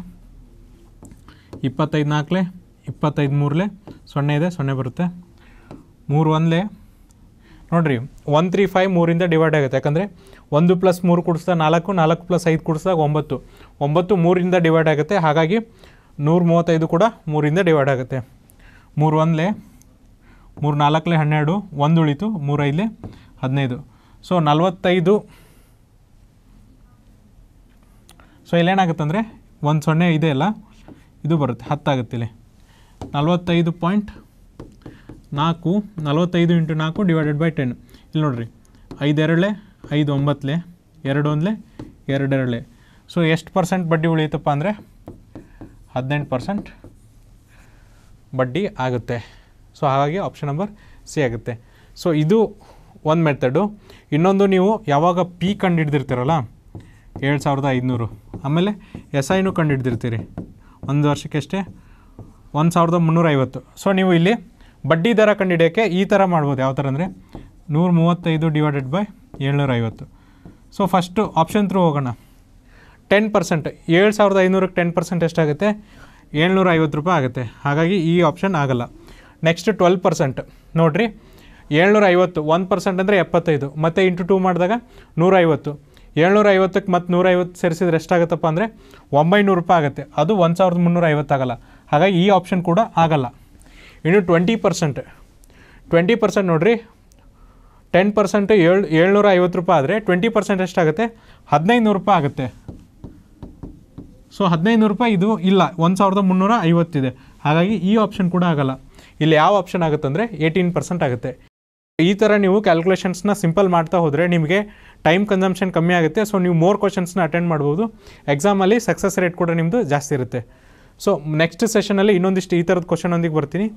ಇಪ್ಪತ್ತೈದು ನಾಲ್ಕಲೆ ಇಪ್ಪತ್ತೈದು ಮೂರಲೆ ಸೊನ್ನೆ ಇದೆ ಸೊನ್ನೆ ಬರುತ್ತೆ ಮೂರು ಒಂದಲೇ ನೋಡಿರಿ ಒನ್ ತ್ರೀ ಫೈವ್ ಮೂರಿಂದ ಡಿವೈಡ್ ಆಗುತ್ತೆ ಯಾಕಂದರೆ ಒಂದು ಪ್ಲಸ್ ಮೂರು ಕುಡಿಸ್ದಾಗ ನಾಲ್ಕು ನಾಲ್ಕು ಪ್ಲಸ್ ಐದು ಕುಡಿಸ್ದಾಗ ಒಂಬತ್ತು ಒಂಬತ್ತು ಮೂರಿಂದ ಡಿವೈಡ್ ಆಗುತ್ತೆ ಹಾಗಾಗಿ ನೂರು ಮೂವತ್ತೈದು ಕೂಡ ಮೂರಿಂದ ಡಿವೈಡ್ ಆಗುತ್ತೆ ಮೂರು ಒಂದಲೇ ಮೂರು ನಾಲ್ಕಲೆ ಹನ್ನೆರಡು ಒಂದು ಉಳಿತು ಮೂರೈದಲೇ ಹದಿನೈದು ಸೊ ನಲವತ್ತೈದು ಸೊ ಇಲ್ಲೇನಾಗುತ್ತೆ ಅಂದರೆ ಒಂದು ಸೊನ್ನೆ ಇದೆ ಅಲ್ಲ ಇದು ಬರುತ್ತೆ ಹತ್ತಾಗುತ್ತೆ ಇಲ್ಲಿ ನಲ್ವತ್ತೈದು ಪಾಯಿಂಟ್ ನಾಲ್ಕು ನಲವತ್ತೈದು ಇಂಟು ನಾಲ್ಕು ಡಿವೈಡೆಡ್ ಬೈ ಟೆನ್ ಇಲ್ಲಿ ನೋಡಿರಿ ಐದೆರಳೆ ಐದು ಒಂಬತ್ತಲೆ ಎರಡು ಒಂದಲೆ ಎರಡೆರಳೆ ಸೊ ಎಷ್ಟು ಪರ್ಸೆಂಟ್ ಬಡ್ಡಿ ಉಳಿಯುತ್ತಪ್ಪ ಅಂದರೆ ಹದಿನೆಂಟು ಪರ್ಸೆಂಟ್ ಬಡ್ಡಿ ಆಗುತ್ತೆ ಸೊ ಹಾಗಾಗಿ ಆಪ್ಷನ್ ನಂಬರ್ ಸಿ ಆಗುತ್ತೆ ಸೊ ಇದು ಒಂದು ಮೆಥಡು ಇನ್ನೊಂದು ನೀವು ಯಾವಾಗ ಪಿ ಕಂಡು ಹಿಡ್ದಿರ್ತೀರಲ್ಲ ಏಳು ಸಾವಿರದ ಐದುನೂರು ಆಮೇಲೆ ಎಸ್ ಐನೂ ಕಂಡು ಹಿಡ್ದಿರ್ತೀರಿ ಒಂದು ವರ್ಷಕ್ಕೆ ಅಷ್ಟೇ ಒಂದು ಸಾವಿರದ ಮುನ್ನೂರೈವತ್ತು ಸೊ ನೀವು ಇಲ್ಲಿ ಬಡ್ಡಿ ದರ ಕಂಡುಹಿಡಿಯೋಕ್ಕೆ ಈ ಥರ ಮಾಡ್ಬೋದು ಯಾವ ಥರ ಅಂದರೆ ನೂರ ಮೂವತ್ತೈದು ಡಿವೈಡೆಡ್ ಬೈ ಏಳ್ನೂರ ಐವತ್ತು ಸೊ ಫಸ್ಟು ಆಪ್ಷನ್ ಥ್ರೂ ಹೋಗೋಣ ಟೆನ್ ಪರ್ಸೆಂಟ್ ಏಳು ಸಾವಿರದ ಐನೂರಕ್ಕೆ ಟೆನ್ ಪರ್ಸೆಂಟ್ ಎಷ್ಟಾಗುತ್ತೆ ಏಳ್ನೂರ ಐವತ್ತು ರೂಪಾಯಿ ಆಗುತ್ತೆ ಹಾಗಾಗಿ ಈ ಆಪ್ಷನ್ ಆಗಲ್ಲ ನೆಕ್ಸ್ಟ್ ಟ್ವೆಲ್ ಪರ್ಸೆಂಟ್ ನೋಡಿರಿ ಏಳ್ನೂರ ಐವತ್ತು ಒನ್ ಪರ್ಸೆಂಟ್ ಅಂದರೆ ಎಪ್ಪತ್ತೈದು ಮತ್ತು ಇಂಟು ಟೂ ಮಾಡಿದಾಗ ನೂರೈವತ್ತು ಏಳ್ನೂರ ಐವತ್ತಕ್ಕೆ ಮತ್ತು ನೂರೈವತ್ತು ಸೇರಿಸಿದ್ರೆ ಎಷ್ಟಾಗುತ್ತಪ್ಪ ಅಂದರೆ ಒಂಬೈನೂರು ರೂಪಾಯಿ ಆಗುತ್ತೆ ಅದು ಒಂದು ಸಾವಿರದ ಮುನ್ನೂರ ಐವತ್ತಾಗಲ್ಲ ಹಾಗಾಗಿ ಈ ಆಪ್ಷನ್ ಕೂಡ ಆಗಲ್ಲ ಇನ್ನು ಟ್ವೆಂಟಿ ಪರ್ಸೆಂಟ್ ಟ್ವೆಂಟಿ ಪರ್ಸೆಂಟ್ ನೋಡಿರಿ ಟೆನ್ ಪರ್ಸೆಂಟ್ ಏಳು ಏಳ್ನೂರ ಐವತ್ತು ರೂಪಾಯಿ ಆದರೆ ಟ್ವೆಂಟಿ ಪರ್ಸೆಂಟ್ ಎಷ್ಟಾಗುತ್ತೆ ಹದಿನೈದು ನೂರು ರೂಪಾಯಿ ಆಗುತ್ತೆ ಸೊ ಹದಿನೈದು ನೂರು ರೂಪಾಯಿ ಇದು ಇಲ್ಲ ಒಂದು ಸಾವಿರದ ಮುನ್ನೂರ ಐವತ್ತಿದೆ ಹಾಗಾಗಿ ಈ ಆಪ್ಷನ್ ಕೂಡ ಆಗೋಲ್ಲ ಇಲ್ಲಿ ಯಾವ ಆಪ್ಷನ್ ಆಗುತ್ತೆ ಅಂದರೆ ಏಯ್ಟೀನ್ ಪರ್ಸೆಂಟ್ ಆಗುತ್ತೆ ಈ ಥರ ನೀವು ಕ್ಯಾಲ್ಕುಲೇಷನ್ಸ್ನ ಸಿಂಪಲ್ ಮಾಡ್ತಾ ಹೋದರೆ ನಿಮಗೆ ಟೈಮ್ ಕನ್ಸಂಪ್ಷನ್ ಕಮ್ಮಿ ಆಗುತ್ತೆ ಸೊ ನೀವು ಮೋರ್ ಕ್ವಶನ್ಸ್ನ ಅಟೆಂಡ್ ಮಾಡ್ಬೋದು ಎಕ್ಸಾಮಲ್ಲಿ ಸಕ್ಸಸ್ ರೇಟ್ ಕೂಡ ನಿಮ್ಮದು ಜಾಸ್ತಿ ಇರುತ್ತೆ ಸೊ ನೆಕ್ಸ್ಟ್ ಸೆಷನಲ್ಲಿ ಇನ್ನೊಂದಿಷ್ಟು ಈ ಥರದ ಒಂದಿಗೆ ಬರ್ತೀನಿ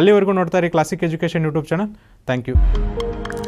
ಅಲ್ಲಿವರೆಗೂ ನೋಡ್ತಾ ಇರಿ Classic education YouTube channel thank you